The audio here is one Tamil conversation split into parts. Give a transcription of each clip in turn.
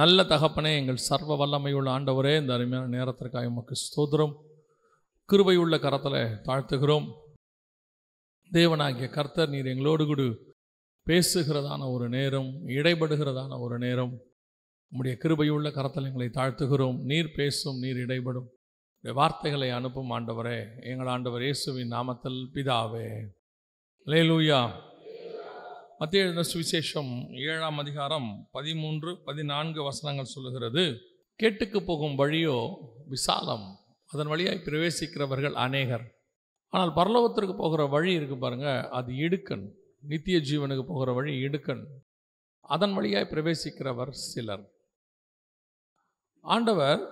நல்ல தகப்பனே எங்கள் சர்வ வல்லமையுள்ள ஆண்டவரே இந்த அருமையான நேரத்திற்காக உமக்கு ஸ்தோத்திரம் கிருபை உள்ள கரத்தில் தாழ்த்துகிறோம் தேவனாகிய கர்த்தர் நீர் எங்களோடு கூட பேசுகிறதான ஒரு நேரம் இடைபடுகிறதான ஒரு நேரம் உம்முடைய கிருபையுள்ள கரத்தில் எங்களை தாழ்த்துகிறோம் நீர் பேசும் நீர் இடைபடும் வார்த்தைகளை அனுப்பும் ஆண்டவரே எங்கள் ஆண்டவர் இயேசுவின் நாமத்தில் பிதாவே லேலூயா மத்திய எழுதின சுவிசேஷம் ஏழாம் அதிகாரம் பதிமூன்று பதினான்கு வசனங்கள் சொல்லுகிறது கேட்டுக்கு போகும் வழியோ விசாலம் அதன் வழியாய் பிரவேசிக்கிறவர்கள் அநேகர் ஆனால் பரலோகத்திற்கு போகிற வழி இருக்கு பாருங்க அது இடுக்கன் நித்திய ஜீவனுக்கு போகிற வழி இடுக்கன் அதன் வழியாய் பிரவேசிக்கிறவர் சிலர் ஆண்டவர்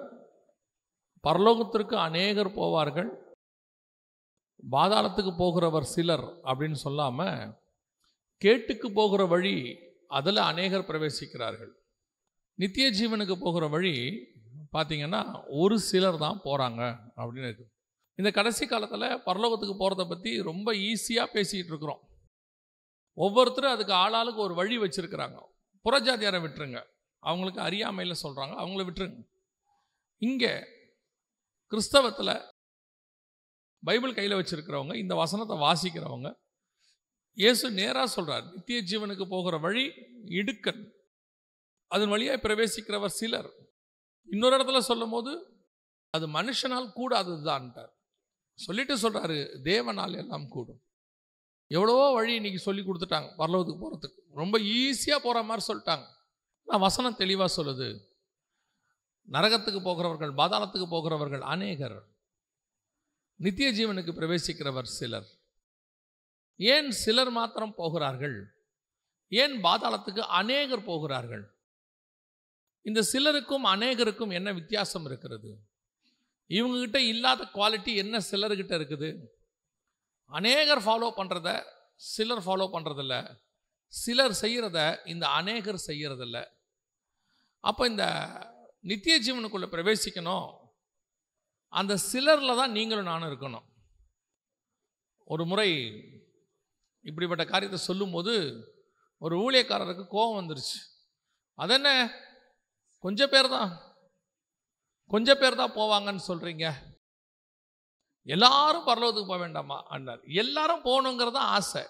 பரலோகத்திற்கு அநேகர் போவார்கள் பாதாளத்துக்கு போகிறவர் சிலர் அப்படின்னு சொல்லாமல் கேட்டுக்கு போகிற வழி அதில் அநேகர் பிரவேசிக்கிறார்கள் நித்திய ஜீவனுக்கு போகிற வழி பார்த்திங்கன்னா ஒரு சிலர் தான் போகிறாங்க அப்படின்னு இந்த கடைசி காலத்தில் பரலோகத்துக்கு போகிறத பற்றி ரொம்ப ஈஸியாக பேசிகிட்டு இருக்கிறோம் ஒவ்வொருத்தரும் அதுக்கு ஆளாளுக்கு ஒரு வழி வச்சுருக்கிறாங்க புறஜாதியாரை விட்டுருங்க அவங்களுக்கு அறியாமையில் சொல்கிறாங்க அவங்கள விட்டுருங்க இங்கே கிறிஸ்தவத்தில் பைபிள் கையில் வச்சுருக்கிறவங்க இந்த வசனத்தை வாசிக்கிறவங்க இயேசு நேராக சொல்கிறார் நித்திய ஜீவனுக்கு போகிற வழி இடுக்கன் அதன் வழியாக பிரவேசிக்கிறவர் சிலர் இன்னொரு இடத்துல சொல்லும் போது அது மனுஷனால் கூடாதது தான்ட்டார் சொல்லிட்டு சொல்கிறாரு தேவனால் எல்லாம் கூடும் எவ்வளவோ வழி இன்னைக்கு சொல்லி கொடுத்துட்டாங்க வரலவதுக்கு போகிறதுக்கு ரொம்ப ஈஸியாக போகிற மாதிரி சொல்லிட்டாங்க நான் வசனம் தெளிவாக சொல்லுது நரகத்துக்கு போகிறவர்கள் பாதாளத்துக்கு போகிறவர்கள் அநேகர் நித்திய ஜீவனுக்கு பிரவேசிக்கிறவர் சிலர் ஏன் சிலர் மாத்திரம் போகிறார்கள் ஏன் பாதாளத்துக்கு அநேகர் போகிறார்கள் இந்த சிலருக்கும் அநேகருக்கும் என்ன வித்தியாசம் இருக்கிறது இவங்ககிட்ட இல்லாத குவாலிட்டி என்ன சிலர்கிட்ட இருக்குது அநேகர் ஃபாலோ பண்ணுறத சிலர் ஃபாலோ பண்ணுறதில்ல சிலர் செய்கிறத இந்த அநேகர் செய்கிறதில்ல அப்போ இந்த நித்திய ஜீவனுக்குள்ளே பிரவேசிக்கணும் அந்த சிலரில் தான் நீங்களும் நானும் இருக்கணும் ஒரு முறை இப்படிப்பட்ட காரியத்தை சொல்லும்போது ஒரு ஊழியக்காரருக்கு கோபம் வந்துருச்சு அதென்ன கொஞ்சம் பேர் தான் கொஞ்சம் பேர் தான் போவாங்கன்னு சொல்கிறீங்க எல்லாரும் பரலோகத்துக்கு போக வேண்டாமா அண்ணார் எல்லாரும் போகணுங்கிறதா ஆசை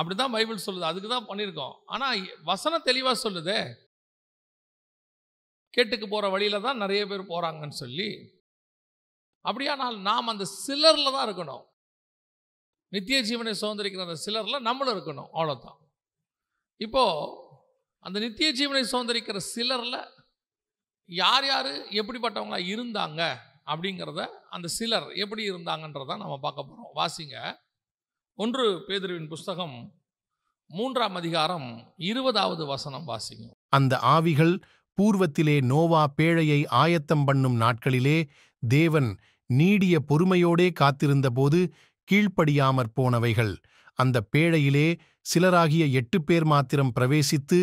அப்படி தான் பைபிள் சொல்லுது அதுக்கு தான் பண்ணியிருக்கோம் ஆனால் வசனம் தெளிவாக சொல்லுதே கேட்டுக்கு போகிற வழியில் தான் நிறைய பேர் போகிறாங்கன்னு சொல்லி அப்படியானால் நாம் அந்த சிலரில் தான் இருக்கணும் நித்திய ஜீவனை சுதந்திரிக்கிற அந்த சிலரில் நம்மளும் இருக்கணும் அவ்வளோதான் இப்போது அந்த நித்திய ஜீவனை சுதந்திரிக்கிற சிலரில் யார் யார் எப்படிப்பட்டவங்களாக இருந்தாங்க அப்படிங்கிறத அந்த சிலர் எப்படி இருந்தாங்கன்றதான் நம்ம பார்க்க போகிறோம் வாசிங்க ஒன்று பேதுருவின் புஸ்தகம் மூன்றாம் அதிகாரம் இருபதாவது வசனம் வாசிங்க அந்த ஆவிகள் பூர்வத்திலே நோவா பேழையை ஆயத்தம் பண்ணும் நாட்களிலே தேவன் நீடிய பொறுமையோடே காத்திருந்தபோது கீழ்ப்படியாமற் போனவைகள் அந்த பேழையிலே சிலராகிய எட்டு பேர் மாத்திரம் பிரவேசித்து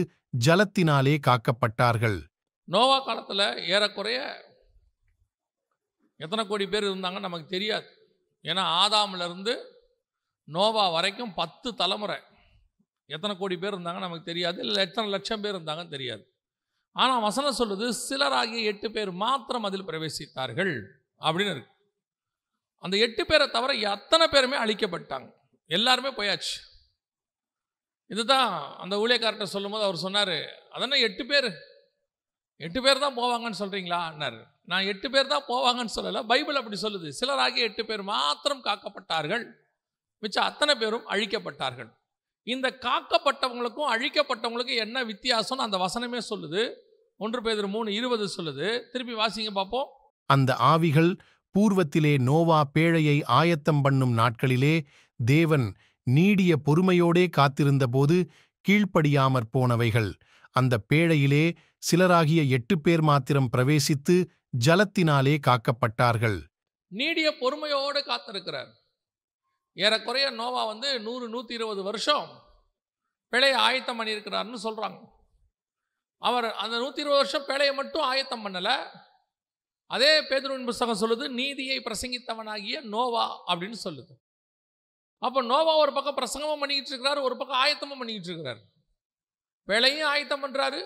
ஜலத்தினாலே காக்கப்பட்டார்கள் நோவா காலத்தில் ஏறக்குறைய எத்தனை கோடி பேர் இருந்தாங்க நமக்கு தெரியாது ஏன்னா ஆதாமிலிருந்து நோவா வரைக்கும் பத்து தலைமுறை எத்தனை கோடி பேர் இருந்தாங்க நமக்கு தெரியாது இல்லை எத்தனை லட்சம் பேர் இருந்தாங்கன்னு தெரியாது ஆனால் வசனம் சொல்லுது சிலராகிய எட்டு பேர் மாத்திரம் அதில் பிரவேசித்தார்கள் அப்படின்னு இருக்கு அந்த எட்டு பேரை தவிர அத்தனை பேருமே அழிக்கப்பட்டாங்க எல்லாருமே போயாச்சு இதுதான் அந்த ஊழியக்கார்ட்ட சொல்லும்போது அவர் சொன்னார் அதானே எட்டு பேர் எட்டு பேர் தான் போவாங்கன்னு சொல்கிறீங்களான்னாரு நான் எட்டு பேர் தான் போவாங்கன்னு சொல்லலை பைபிள் அப்படி சொல்லுது சிலராகி எட்டு பேர் மாத்திரம் காக்கப்பட்டார்கள் மிச்சம் அத்தனை பேரும் அழிக்கப்பட்டார்கள் இந்த காக்கப்பட்டவங்களுக்கும் அழிக்கப்பட்டவங்களுக்கும் என்ன வித்தியாசம்னு அந்த வசனமே சொல்லுது ஒன்று பேர் மூணு இருபது சொல்லுது திருப்பி வாசிங்க பார்ப்போம் அந்த ஆவிகள் பூர்வத்திலே நோவா பேழையை ஆயத்தம் பண்ணும் நாட்களிலே தேவன் நீடிய பொறுமையோடே காத்திருந்தபோது கீழ்ப்படியாமற் போனவைகள் அந்த பேழையிலே சிலராகிய எட்டு பேர் மாத்திரம் பிரவேசித்து ஜலத்தினாலே காக்கப்பட்டார்கள் நீடிய பொறுமையோடு காத்திருக்கிறார் ஏறக்குறைய நோவா வந்து நூறு நூற்றி இருபது வருஷம் பிழையை ஆயத்தம் பண்ணியிருக்கிறார்னு சொல்கிறாங்க அவர் அந்த நூற்றி இருபது வருஷம் பிழையை மட்டும் ஆயத்தம் பண்ணலை அதே பேதுருவின் புஸ்தகம் சொல்லுது நீதியை பிரசங்கித்தவனாகிய நோவா அப்படின்னு சொல்லுது அப்போ நோவா ஒரு பக்கம் பிரசங்கமும் பண்ணிக்கிட்டு இருக்கிறாரு ஒரு பக்கம் ஆயத்தமும் பண்ணிக்கிட்டு இருக்கிறாரு வேலையும் ஆயத்தம் பண்ணுறாரு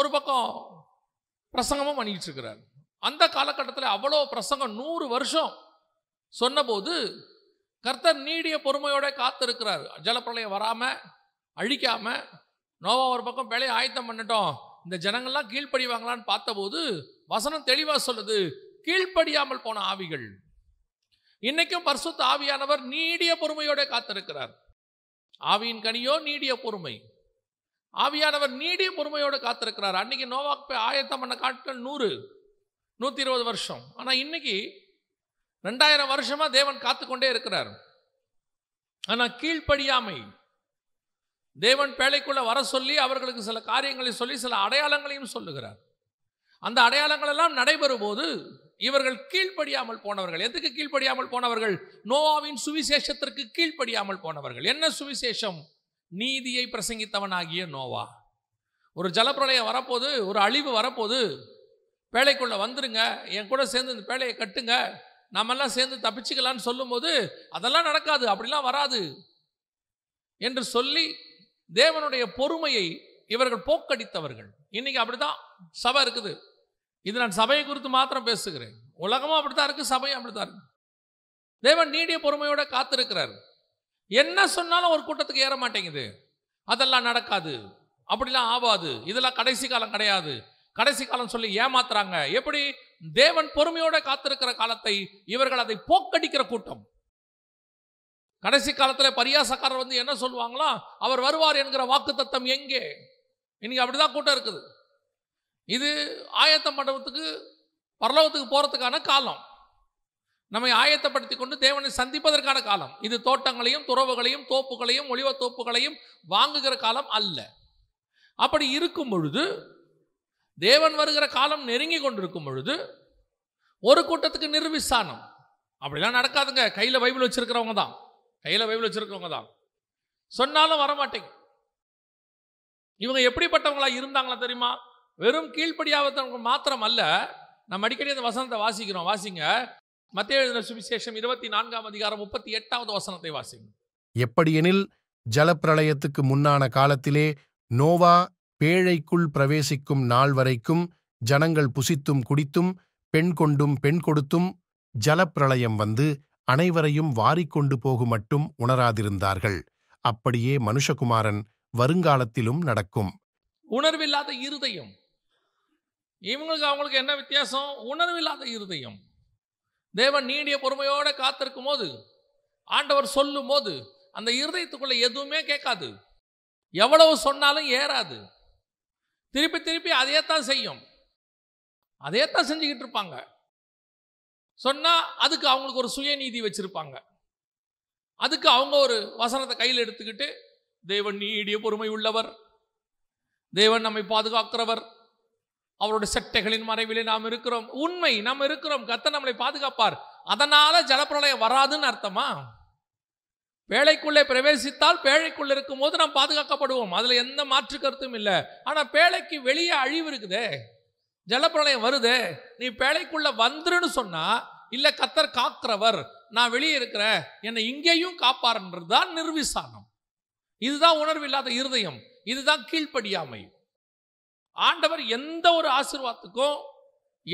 ஒரு பக்கம் பிரசங்கமும் பண்ணிக்கிட்டு இருக்கிறாரு அந்த காலகட்டத்தில் அவ்வளோ பிரசங்கம் நூறு வருஷம் சொன்னபோது கர்த்தர் நீடிய பொறுமையோட காத்திருக்கிறார் ஜலப்பிரளயம் வராமல் அழிக்காமல் நோவா ஒரு பக்கம் வேலையை ஆயத்தம் பண்ணிட்டோம் இந்த ஜனங்கள்லாம் கீழ்ப்படிவாங்களான்னு பார்த்தபோது வசனம் தெளிவாக சொல்லுது கீழ்ப்படியாமல் போன ஆவிகள் இன்னைக்கும் பர்சுத்த ஆவியானவர் நீடிய பொறுமையோட காத்திருக்கிறார் ஆவியின் கனியோ நீடிய பொறுமை ஆவியானவர் நீடிய பொறுமையோட காத்திருக்கிறார் அன்னைக்கு நோவாக் போய் ஆயத்த பண்ண காட்கள் நூறு நூற்றி இருபது வருஷம் ஆனால் இன்னைக்கு ரெண்டாயிரம் வருஷமாக தேவன் காத்துக்கொண்டே இருக்கிறார் ஆனால் கீழ்ப்படியாமை தேவன் பேழைக்குள்ளே வர சொல்லி அவர்களுக்கு சில காரியங்களை சொல்லி சில அடையாளங்களையும் சொல்லுகிறார் அந்த அடையாளங்கள் எல்லாம் நடைபெறும் போது இவர்கள் கீழ்ப்படியாமல் போனவர்கள் எதுக்கு கீழ்ப்படியாமல் போனவர்கள் நோவாவின் சுவிசேஷத்திற்கு கீழ்ப்படியாமல் போனவர்கள் என்ன சுவிசேஷம் நீதியை பிரசங்கித்தவன் ஆகிய நோவா ஒரு ஜலப்பிரளயம் வரப்போது ஒரு அழிவு வரப்போது பேழைக்குள்ளே வந்துருங்க என் கூட சேர்ந்து இந்த பேழையை கட்டுங்க நம்மெல்லாம் சேர்ந்து தப்பிச்சுக்கலான்னு சொல்லும்போது அதெல்லாம் நடக்காது அப்படிலாம் வராது என்று சொல்லி தேவனுடைய பொறுமையை இவர்கள் போக்கடித்தவர்கள் இன்றைக்கி அப்படி தான் சபை இருக்குது இது நான் சபையை குறித்து மாத்திரம் பேசுகிறேன் உலகமும் அப்படித்தான் இருக்கு சபையும் அப்படித்தான் இருக்கு தேவன் நீடிய பொறுமையோட காத்திருக்கிறார் என்ன சொன்னாலும் ஒரு கூட்டத்துக்கு ஏற மாட்டேங்குது அதெல்லாம் நடக்காது அப்படிலாம் ஆகாது இதெல்லாம் கடைசி காலம் கிடையாது கடைசி காலம் சொல்லி ஏமாத்துறாங்க எப்படி தேவன் பொறுமையோட காத்திருக்கிற காலத்தை இவர்கள் அதை போக்கடிக்கிற கூட்டம் கடைசி காலத்தில் பரியாசக்காரர் வந்து என்ன சொல்லுவாங்களா அவர் வருவார் என்கிற வாக்கு தத்தம் எங்கே இன்னைக்கு அப்படிதான் கூட்டம் இருக்குது இது ஆயத்த மண்டபத்துக்கு பரலோகத்துக்கு போகிறதுக்கான காலம் நம்மை ஆயத்தப்படுத்தி கொண்டு தேவனை சந்திப்பதற்கான காலம் இது தோட்டங்களையும் துறவுகளையும் தோப்புகளையும் ஒளிவ தோப்புகளையும் வாங்குகிற காலம் அல்ல அப்படி இருக்கும் பொழுது தேவன் வருகிற காலம் நெருங்கி கொண்டிருக்கும் பொழுது ஒரு கூட்டத்துக்கு நிர்விசானம் அப்படிலாம் நடக்காதுங்க கையில் பைபிள் வச்சுருக்கிறவங்க தான் கையில் பைபிள் வச்சுருக்கவங்க தான் சொன்னாலும் வரமாட்டேங்க இவங்க எப்படிப்பட்டவங்களா இருந்தாங்களா தெரியுமா வெறும் கீழ்ப்படியாவதற்கு மாத்திரம் அல்ல நம்ம அடிக்கடி அந்த வசனத்தை வாசிக்கிறோம் வாசிங்க மத்திய எழுதின சுவிசேஷம் இருபத்தி நான்காம் அதிகாரம் முப்பத்தி எட்டாவது வசனத்தை வாசிங்க எப்படியெனில் ஜலப்பிரளயத்துக்கு முன்னான காலத்திலே நோவா பேழைக்குள் பிரவேசிக்கும் நாள் வரைக்கும் ஜனங்கள் புசித்தும் குடித்தும் பெண் கொண்டும் பெண் கொடுத்தும் ஜலப்பிரளயம் வந்து அனைவரையும் வாரிக்கொண்டு போகும் மட்டும் உணராதிருந்தார்கள் அப்படியே மனுஷகுமாரன் வருங்காலத்திலும் நடக்கும் உணர்வில்லாத இருதயம் இவங்களுக்கு அவங்களுக்கு என்ன வித்தியாசம் உணர்வில்லாத இருதயம் தேவன் நீடிய பொறுமையோடு காத்திருக்கும் போது ஆண்டவர் சொல்லும் போது அந்த இருதயத்துக்குள்ளே எதுவுமே கேட்காது எவ்வளவு சொன்னாலும் ஏறாது திருப்பி திருப்பி அதே தான் செய்யும் அதே தான் செஞ்சுக்கிட்டு இருப்பாங்க சொன்னால் அதுக்கு அவங்களுக்கு ஒரு சுயநீதி வச்சுருப்பாங்க அதுக்கு அவங்க ஒரு வசனத்தை கையில் எடுத்துக்கிட்டு தேவன் நீடிய பொறுமை உள்ளவர் தேவன் நம்மை பாதுகாக்கிறவர் அவரோட செட்டைகளின் மறைவிலே நாம் இருக்கிறோம் உண்மை நம்ம இருக்கிறோம் கத்த நம்மளை பாதுகாப்பார் அதனால ஜலப்பிரளயம் வராதுன்னு அர்த்தமா பேழைக்குள்ளே பிரவேசித்தால் பேழைக்குள்ளே இருக்கும்போது நாம் பாதுகாக்கப்படுவோம் அதில் எந்த மாற்று கருத்தும் இல்லை ஆனால் பேழைக்கு வெளியே அழிவு இருக்குதே ஜலப்பிரளயம் வருது நீ பேழைக்குள்ளே வந்துருன்னு சொன்னால் இல்லை கத்தர் காக்கிறவர் நான் வெளியே இருக்கிறேன் என்னை இங்கேயும் காப்பாருன்றது தான் நிர்விசானம் இதுதான் உணர்வு இல்லாத இருதயம் இதுதான் கீழ்ப்படியாமை ஆண்டவர் எந்த ஒரு ஆசிர்வாதத்துக்கும்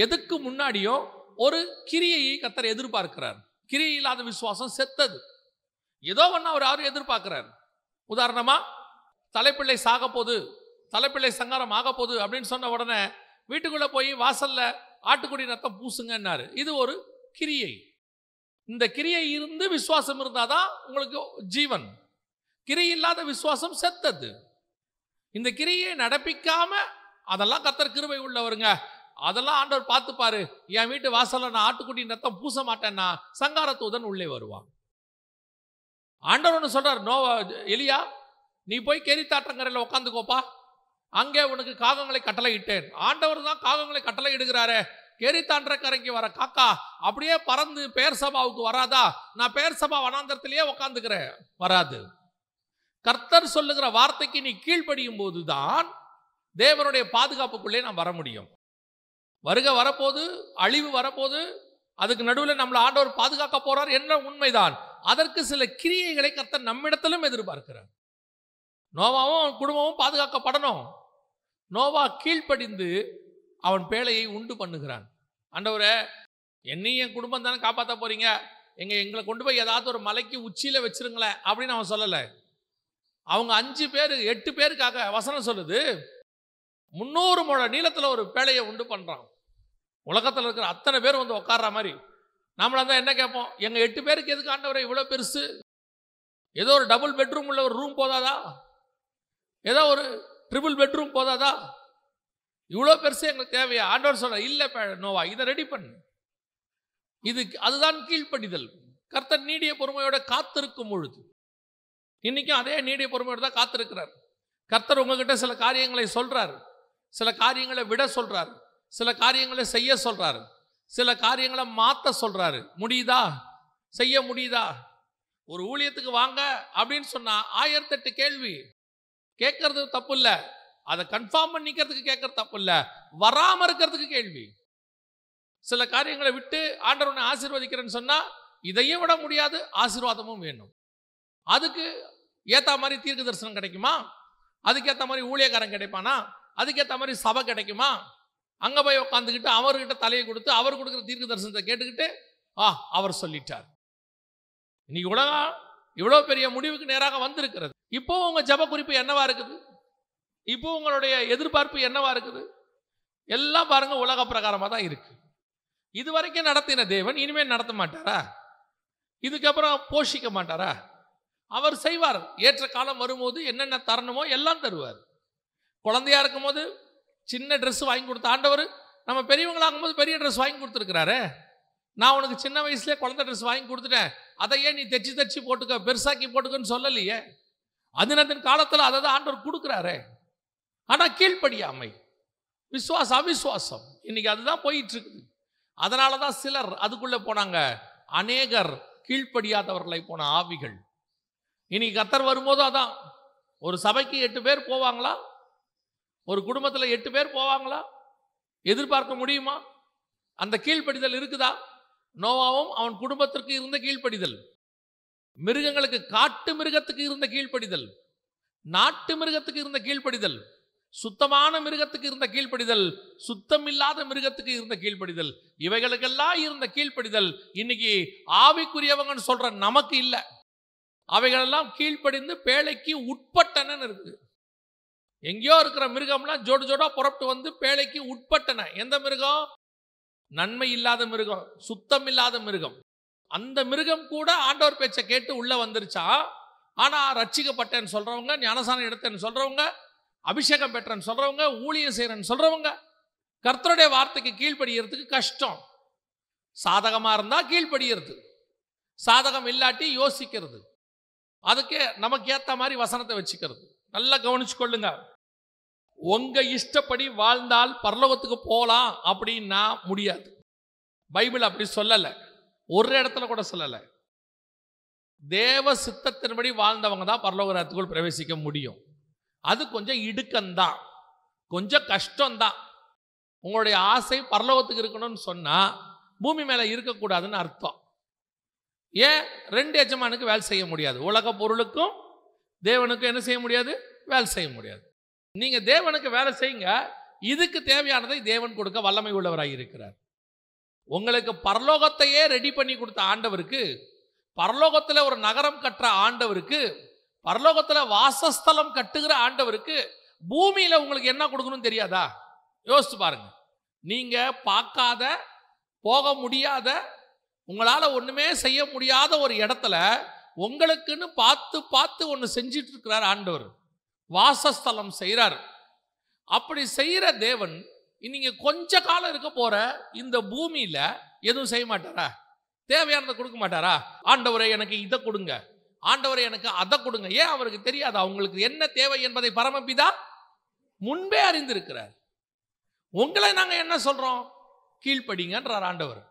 எதுக்கு முன்னாடியும் ஒரு கிரியையை கத்தரை எதிர்பார்க்கிறார் கிரியை இல்லாத விசுவாசம் செத்தது ஏதோ ஒன்று அவர் யாரும் எதிர்பார்க்கிறார் உதாரணமா தலைப்பிள்ளை சாக போது தலைப்பிள்ளை சங்காரம் ஆக போது அப்படின்னு சொன்ன உடனே வீட்டுக்குள்ளே போய் வாசலில் ஆட்டுக்குடி ரத்தம் பூசுங்கன்னாரு இது ஒரு கிரியை இந்த கிரியை இருந்து விசுவாசம் இருந்தால் தான் உங்களுக்கு ஜீவன் கிரி இல்லாத விசுவாசம் செத்தது இந்த கிரியை நடப்பிக்காம அதெல்லாம் கத்தர் கிருபை உள்ளவருங்க அதெல்லாம் ஆண்டவர் பார்த்துப்பாரு என் வீட்டு வாசல்ல நான் ஆட்டுக்குட்டி ரத்தம் பூச மாட்டேன்னா சங்காரத்தூதன் உள்ளே வருவான் ஆண்டவர் ஒன்று சொல்றார் நோ எலியா நீ போய் தாட்டங்கரையில் உட்காந்துக்கோப்பா அங்கே உனக்கு காகங்களை கட்டளை இட்டேன் ஆண்டவர் தான் காகங்களை கட்டளை இடுகிறாரே கெரித்தாண்டக்கரைக்கு வர காக்கா அப்படியே பறந்து பேர் சபாவுக்கு வராதா நான் பேர் சபா வனாந்திரத்திலேயே உக்காந்துக்கிறேன் வராது கர்த்தர் சொல்லுகிற வார்த்தைக்கு நீ கீழ்ப்படியும் போதுதான் தேவனுடைய பாதுகாப்புக்குள்ளே நாம் வர முடியும் வருக வரப்போது அழிவு வரப்போது அதுக்கு நடுவில் நம்மளை ஆண்டவர் பாதுகாக்க போறார் என்ற உண்மைதான் அதற்கு சில கிரியைகளை கர்த்தர் நம்மிடத்திலும் எதிர்பார்க்கிறார் நோவாவும் குடும்பமும் பாதுகாக்கப்படணும் நோவா கீழ்ப்படிந்து அவன் பேழையை உண்டு பண்ணுகிறான் ஆண்டவரை என்னையும் என் குடும்பம் தானே காப்பாற்ற போறீங்க எங்க எங்களை கொண்டு போய் ஏதாவது ஒரு மலைக்கு உச்சியில் வச்சிருங்களேன் அப்படின்னு அவன் சொல்லலை அவங்க அஞ்சு பேர் எட்டு பேருக்காக வசனம் சொல்லுது முந்நூறு முழ நீளத்தில் ஒரு பேழையை உண்டு பண்ணுறான் உலகத்தில் இருக்கிற அத்தனை பேர் வந்து உட்கார்ற மாதிரி நம்மள தான் என்ன கேட்போம் எங்கள் எட்டு பேருக்கு எதுக்கு ஆண்டவரை இவ்வளோ பெருசு ஏதோ ஒரு டபுள் பெட்ரூம் உள்ள ஒரு ரூம் போதாதா ஏதோ ஒரு ட்ரிபிள் பெட்ரூம் போதாதா இவ்வளோ பெருசு எங்களுக்கு தேவையா ஆண்டவர் சொல்ற இல்லை நோவா இதை ரெடி பண்ணு இது அதுதான் கீழ்ப்படிதல் கர்த்தர் நீடிய பொறுமையோட காத்திருக்கும் பொழுது இன்னைக்கும் அதே நீடிய பொறுமையோடு தான் காத்திருக்கிறார் கர்த்தர் உங்ககிட்ட சில காரியங்களை சொல்றாரு சில காரியங்களை விட சொல்றாரு சில காரியங்களை செய்ய சொல்றாரு சில காரியங்களை மாற்ற சொல்கிறாரு முடியுதா செய்ய முடியுதா ஒரு ஊழியத்துக்கு வாங்க அப்படின்னு சொன்னால் ஆயிரத்தெட்டு கேள்வி கேட்கறது தப்பு இல்லை அதை கன்ஃபார்ம் பண்ணிக்கிறதுக்கு கேட்கறது தப்பு இல்லை வராமல் இருக்கிறதுக்கு கேள்வி சில காரியங்களை விட்டு ஆண்டவனை ஆசீர்வதிக்கிறேன்னு சொன்னால் இதையும் விட முடியாது ஆசீர்வாதமும் வேணும் அதுக்கு ஏற்ற மாதிரி தீர்க்க தரிசனம் கிடைக்குமா அதுக்கேற்ற மாதிரி ஊழியக்காரன் கிடைப்பானா அதுக்கேற்ற மாதிரி சபை கிடைக்குமா அங்கே போய் உட்காந்துக்கிட்டு அவர்கிட்ட தலையை கொடுத்து அவர் கொடுக்குற தீர்க்க தரிசனத்தை கேட்டுக்கிட்டு ஆ அவர் சொல்லிட்டார் இன்னைக்கு உலகம் இவ்வளோ பெரிய முடிவுக்கு நேராக வந்திருக்கிறது இப்போ உங்கள் ஜப குறிப்பு என்னவா இருக்குது இப்போ உங்களுடைய எதிர்பார்ப்பு என்னவா இருக்குது எல்லாம் பாருங்க உலக பிரகாரமாக தான் இருக்கு இது வரைக்கும் நடத்தின தேவன் இனிமேல் நடத்த மாட்டாரா இதுக்கப்புறம் போஷிக்க மாட்டாரா அவர் செய்வார் ஏற்ற காலம் வரும்போது என்னென்ன தரணுமோ எல்லாம் தருவார் குழந்தையாக இருக்கும்போது சின்ன ட்ரெஸ் வாங்கி கொடுத்த ஆண்டவர் நம்ம பெரியவங்களாகும்போது பெரிய ட்ரெஸ் வாங்கி கொடுத்துருக்குறாரு நான் உனக்கு சின்ன வயசுலேயே குழந்தை ட்ரெஸ் வாங்கி கொடுத்துட்டேன் அதை ஏன் நீ தைச்சி தைச்சி போட்டுக்க பெருசாக்கி போட்டுக்கன்னு சொல்லலையே அதினத்தின் காலத்தில் அதை தான் ஆண்டவர் கொடுக்குறாரு ஆனால் கீழ்ப்படியாமை விசுவாசம் அவிசுவாசம் இன்னைக்கு அதுதான் போயிட்டு இருக்குது அதனால தான் சிலர் அதுக்குள்ளே போனாங்க அநேகர் கீழ்ப்படியாதவர்களை போன ஆவிகள் இன்னைக்கு கத்தர் வரும்போது அதான் ஒரு சபைக்கு எட்டு பேர் போவாங்களா ஒரு குடும்பத்தில் எட்டு பேர் போவாங்களா எதிர்பார்க்க முடியுமா அந்த கீழ்ப்படிதல் இருக்குதா நோவாவும் அவன் குடும்பத்திற்கு இருந்த கீழ்ப்படிதல் மிருகங்களுக்கு காட்டு மிருகத்துக்கு இருந்த கீழ்ப்படிதல் நாட்டு மிருகத்துக்கு இருந்த கீழ்ப்படிதல் சுத்தமான மிருகத்துக்கு இருந்த கீழ்ப்படிதல் சுத்தம் இல்லாத மிருகத்துக்கு இருந்த கீழ்ப்படிதல் இவைகளுக்கெல்லாம் இருந்த கீழ்ப்படிதல் இன்னைக்கு ஆவிக்குரியவங்கன்னு சொல்ற நமக்கு இல்லை அவைகளெல்லாம் கீழ்ப்படிந்து பேழைக்கு உட்பட்டன இருக்குது எங்கேயோ இருக்கிற மிருகம்லாம் ஜோடு ஜோடாக புறப்பட்டு வந்து பேழைக்கு உட்பட்டன எந்த மிருகம் நன்மை இல்லாத மிருகம் சுத்தம் இல்லாத மிருகம் அந்த மிருகம் கூட ஆண்டவர் பேச்சை கேட்டு உள்ளே வந்துருச்சா ஆனால் ரட்சிக்கப்பட்டேன்னு சொல்கிறவங்க ஞானசானம் எடுத்தேன்னு சொல்கிறவங்க அபிஷேகம் பெற்றேன்னு சொல்கிறவங்க ஊழியம் செய்கிறேன்னு சொல்கிறவங்க கர்த்தருடைய வார்த்தைக்கு கீழ்ப்படுகிறதுக்கு கஷ்டம் சாதகமாக இருந்தால் கீழ்ப்படுகிறது சாதகம் இல்லாட்டி யோசிக்கிறது அதுக்கே நமக்கு ஏற்ற மாதிரி வசனத்தை வச்சுக்கிறது நல்லா கவனிச்சு கொள்ளுங்க உங்கள் இஷ்டப்படி வாழ்ந்தால் பரலோகத்துக்கு போகலாம் அப்படின்னா முடியாது பைபிள் அப்படி சொல்லலை ஒரு இடத்துல கூட சொல்லலை தேவ சித்தத்தின்படி வாழ்ந்தவங்க தான் பரலோக நேரத்துக்குள் பிரவேசிக்க முடியும் அது கொஞ்சம் இடுக்கந்தான் கொஞ்சம் கஷ்டம்தான் உங்களுடைய ஆசை பரலோகத்துக்கு இருக்கணும்னு சொன்னால் பூமி மேலே இருக்கக்கூடாதுன்னு அர்த்தம் ஏன் ரெண்டு எஜமானுக்கு வேலை செய்ய முடியாது உலக பொருளுக்கும் தேவனுக்கும் என்ன செய்ய முடியாது வேலை செய்ய முடியாது நீங்கள் தேவனுக்கு வேலை செய்யுங்க இதுக்கு தேவையானதை தேவன் கொடுக்க வல்லமை உள்ளவராக இருக்கிறார் உங்களுக்கு பரலோகத்தையே ரெடி பண்ணி கொடுத்த ஆண்டவருக்கு பரலோகத்தில் ஒரு நகரம் கட்டுற ஆண்டவருக்கு பரலோகத்தில் வாசஸ்தலம் கட்டுகிற ஆண்டவருக்கு பூமியில் உங்களுக்கு என்ன கொடுக்கணும் தெரியாதா யோசிச்சு பாருங்க நீங்கள் பார்க்காத போக முடியாத உங்களால் ஒன்றுமே செய்ய முடியாத ஒரு இடத்துல உங்களுக்குன்னு பார்த்து பார்த்து ஒன்று செஞ்சிட்டு இருக்கிறார் ஆண்டவர் வாசஸ்தலம் செய்கிறார் அப்படி செய்கிற தேவன் இன்னைக்கு கொஞ்ச காலம் இருக்க போகிற இந்த பூமியில் எதுவும் செய்ய மாட்டாரா தேவையானதை கொடுக்க மாட்டாரா ஆண்டவரை எனக்கு இதை கொடுங்க ஆண்டவரை எனக்கு அதை கொடுங்க ஏன் அவருக்கு தெரியாது அவங்களுக்கு என்ன தேவை என்பதை பரமபிதா முன்பே அறிந்திருக்கிறார் உங்களை நாங்கள் என்ன சொல்கிறோம் கீழ்ப்படிங்கன்றார் ஆண்டவர்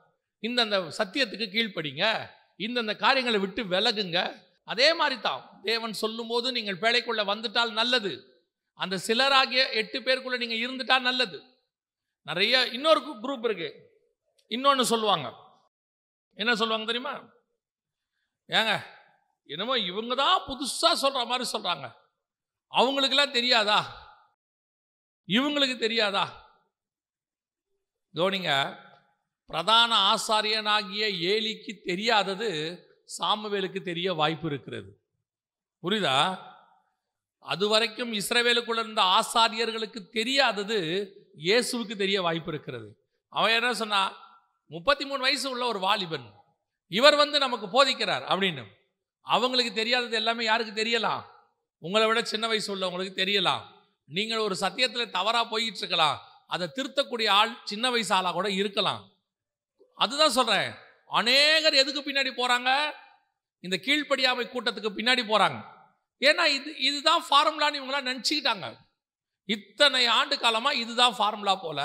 இந்தந்த சத்தியத்துக்கு கீழ்ப்படிங்க இந்தந்த காரியங்களை விட்டு விலகுங்க அதே மாதிரி தான் தேவன் சொல்லும்போது நீங்கள் பேழைக்குள்ளே வந்துட்டால் நல்லது அந்த சிலராகிய எட்டு பேருக்குள்ளே நீங்கள் இருந்துட்டால் நல்லது நிறைய இன்னொரு குரூப் இருக்கு இன்னொன்று சொல்லுவாங்க என்ன சொல்லுவாங்க தெரியுமா ஏங்க என்னமோ இவங்க தான் புதுசாக சொல்கிற மாதிரி சொல்கிறாங்க அவங்களுக்கெல்லாம் தெரியாதா இவங்களுக்கு தெரியாதா தோனிங்க பிரதான ஆசாரியனாகிய ஏலிக்கு தெரியாதது சாமுவேலுக்கு தெரிய வாய்ப்பு இருக்கிறது புரியுதா அது வரைக்கும் இஸ்ரேவேலுக்குள்ள இருந்த ஆசாரியர்களுக்கு தெரியாதது இயேசுவுக்கு தெரிய வாய்ப்பு இருக்கிறது அவன் என்ன சொன்னா முப்பத்தி மூணு வயசு உள்ள ஒரு வாலிபன் இவர் வந்து நமக்கு போதிக்கிறார் அப்படின்னு அவங்களுக்கு தெரியாதது எல்லாமே யாருக்கு தெரியலாம் உங்களை விட சின்ன வயசு உள்ளவங்களுக்கு தெரியலாம் நீங்கள் ஒரு சத்தியத்தில் தவறாக போயிட்டு இருக்கலாம் அதை திருத்தக்கூடிய ஆள் சின்ன வயசு ஆளாக கூட இருக்கலாம் அதுதான் சொல்கிறேன் அநேகர் எதுக்கு பின்னாடி போகிறாங்க இந்த கீழ்ப்படியாமை கூட்டத்துக்கு பின்னாடி போகிறாங்க ஏன்னா இது இதுதான் ஃபார்முலான்னு இவங்களாம் நினச்சிக்கிட்டாங்க இத்தனை ஆண்டு காலமாக இதுதான் ஃபார்முலா போல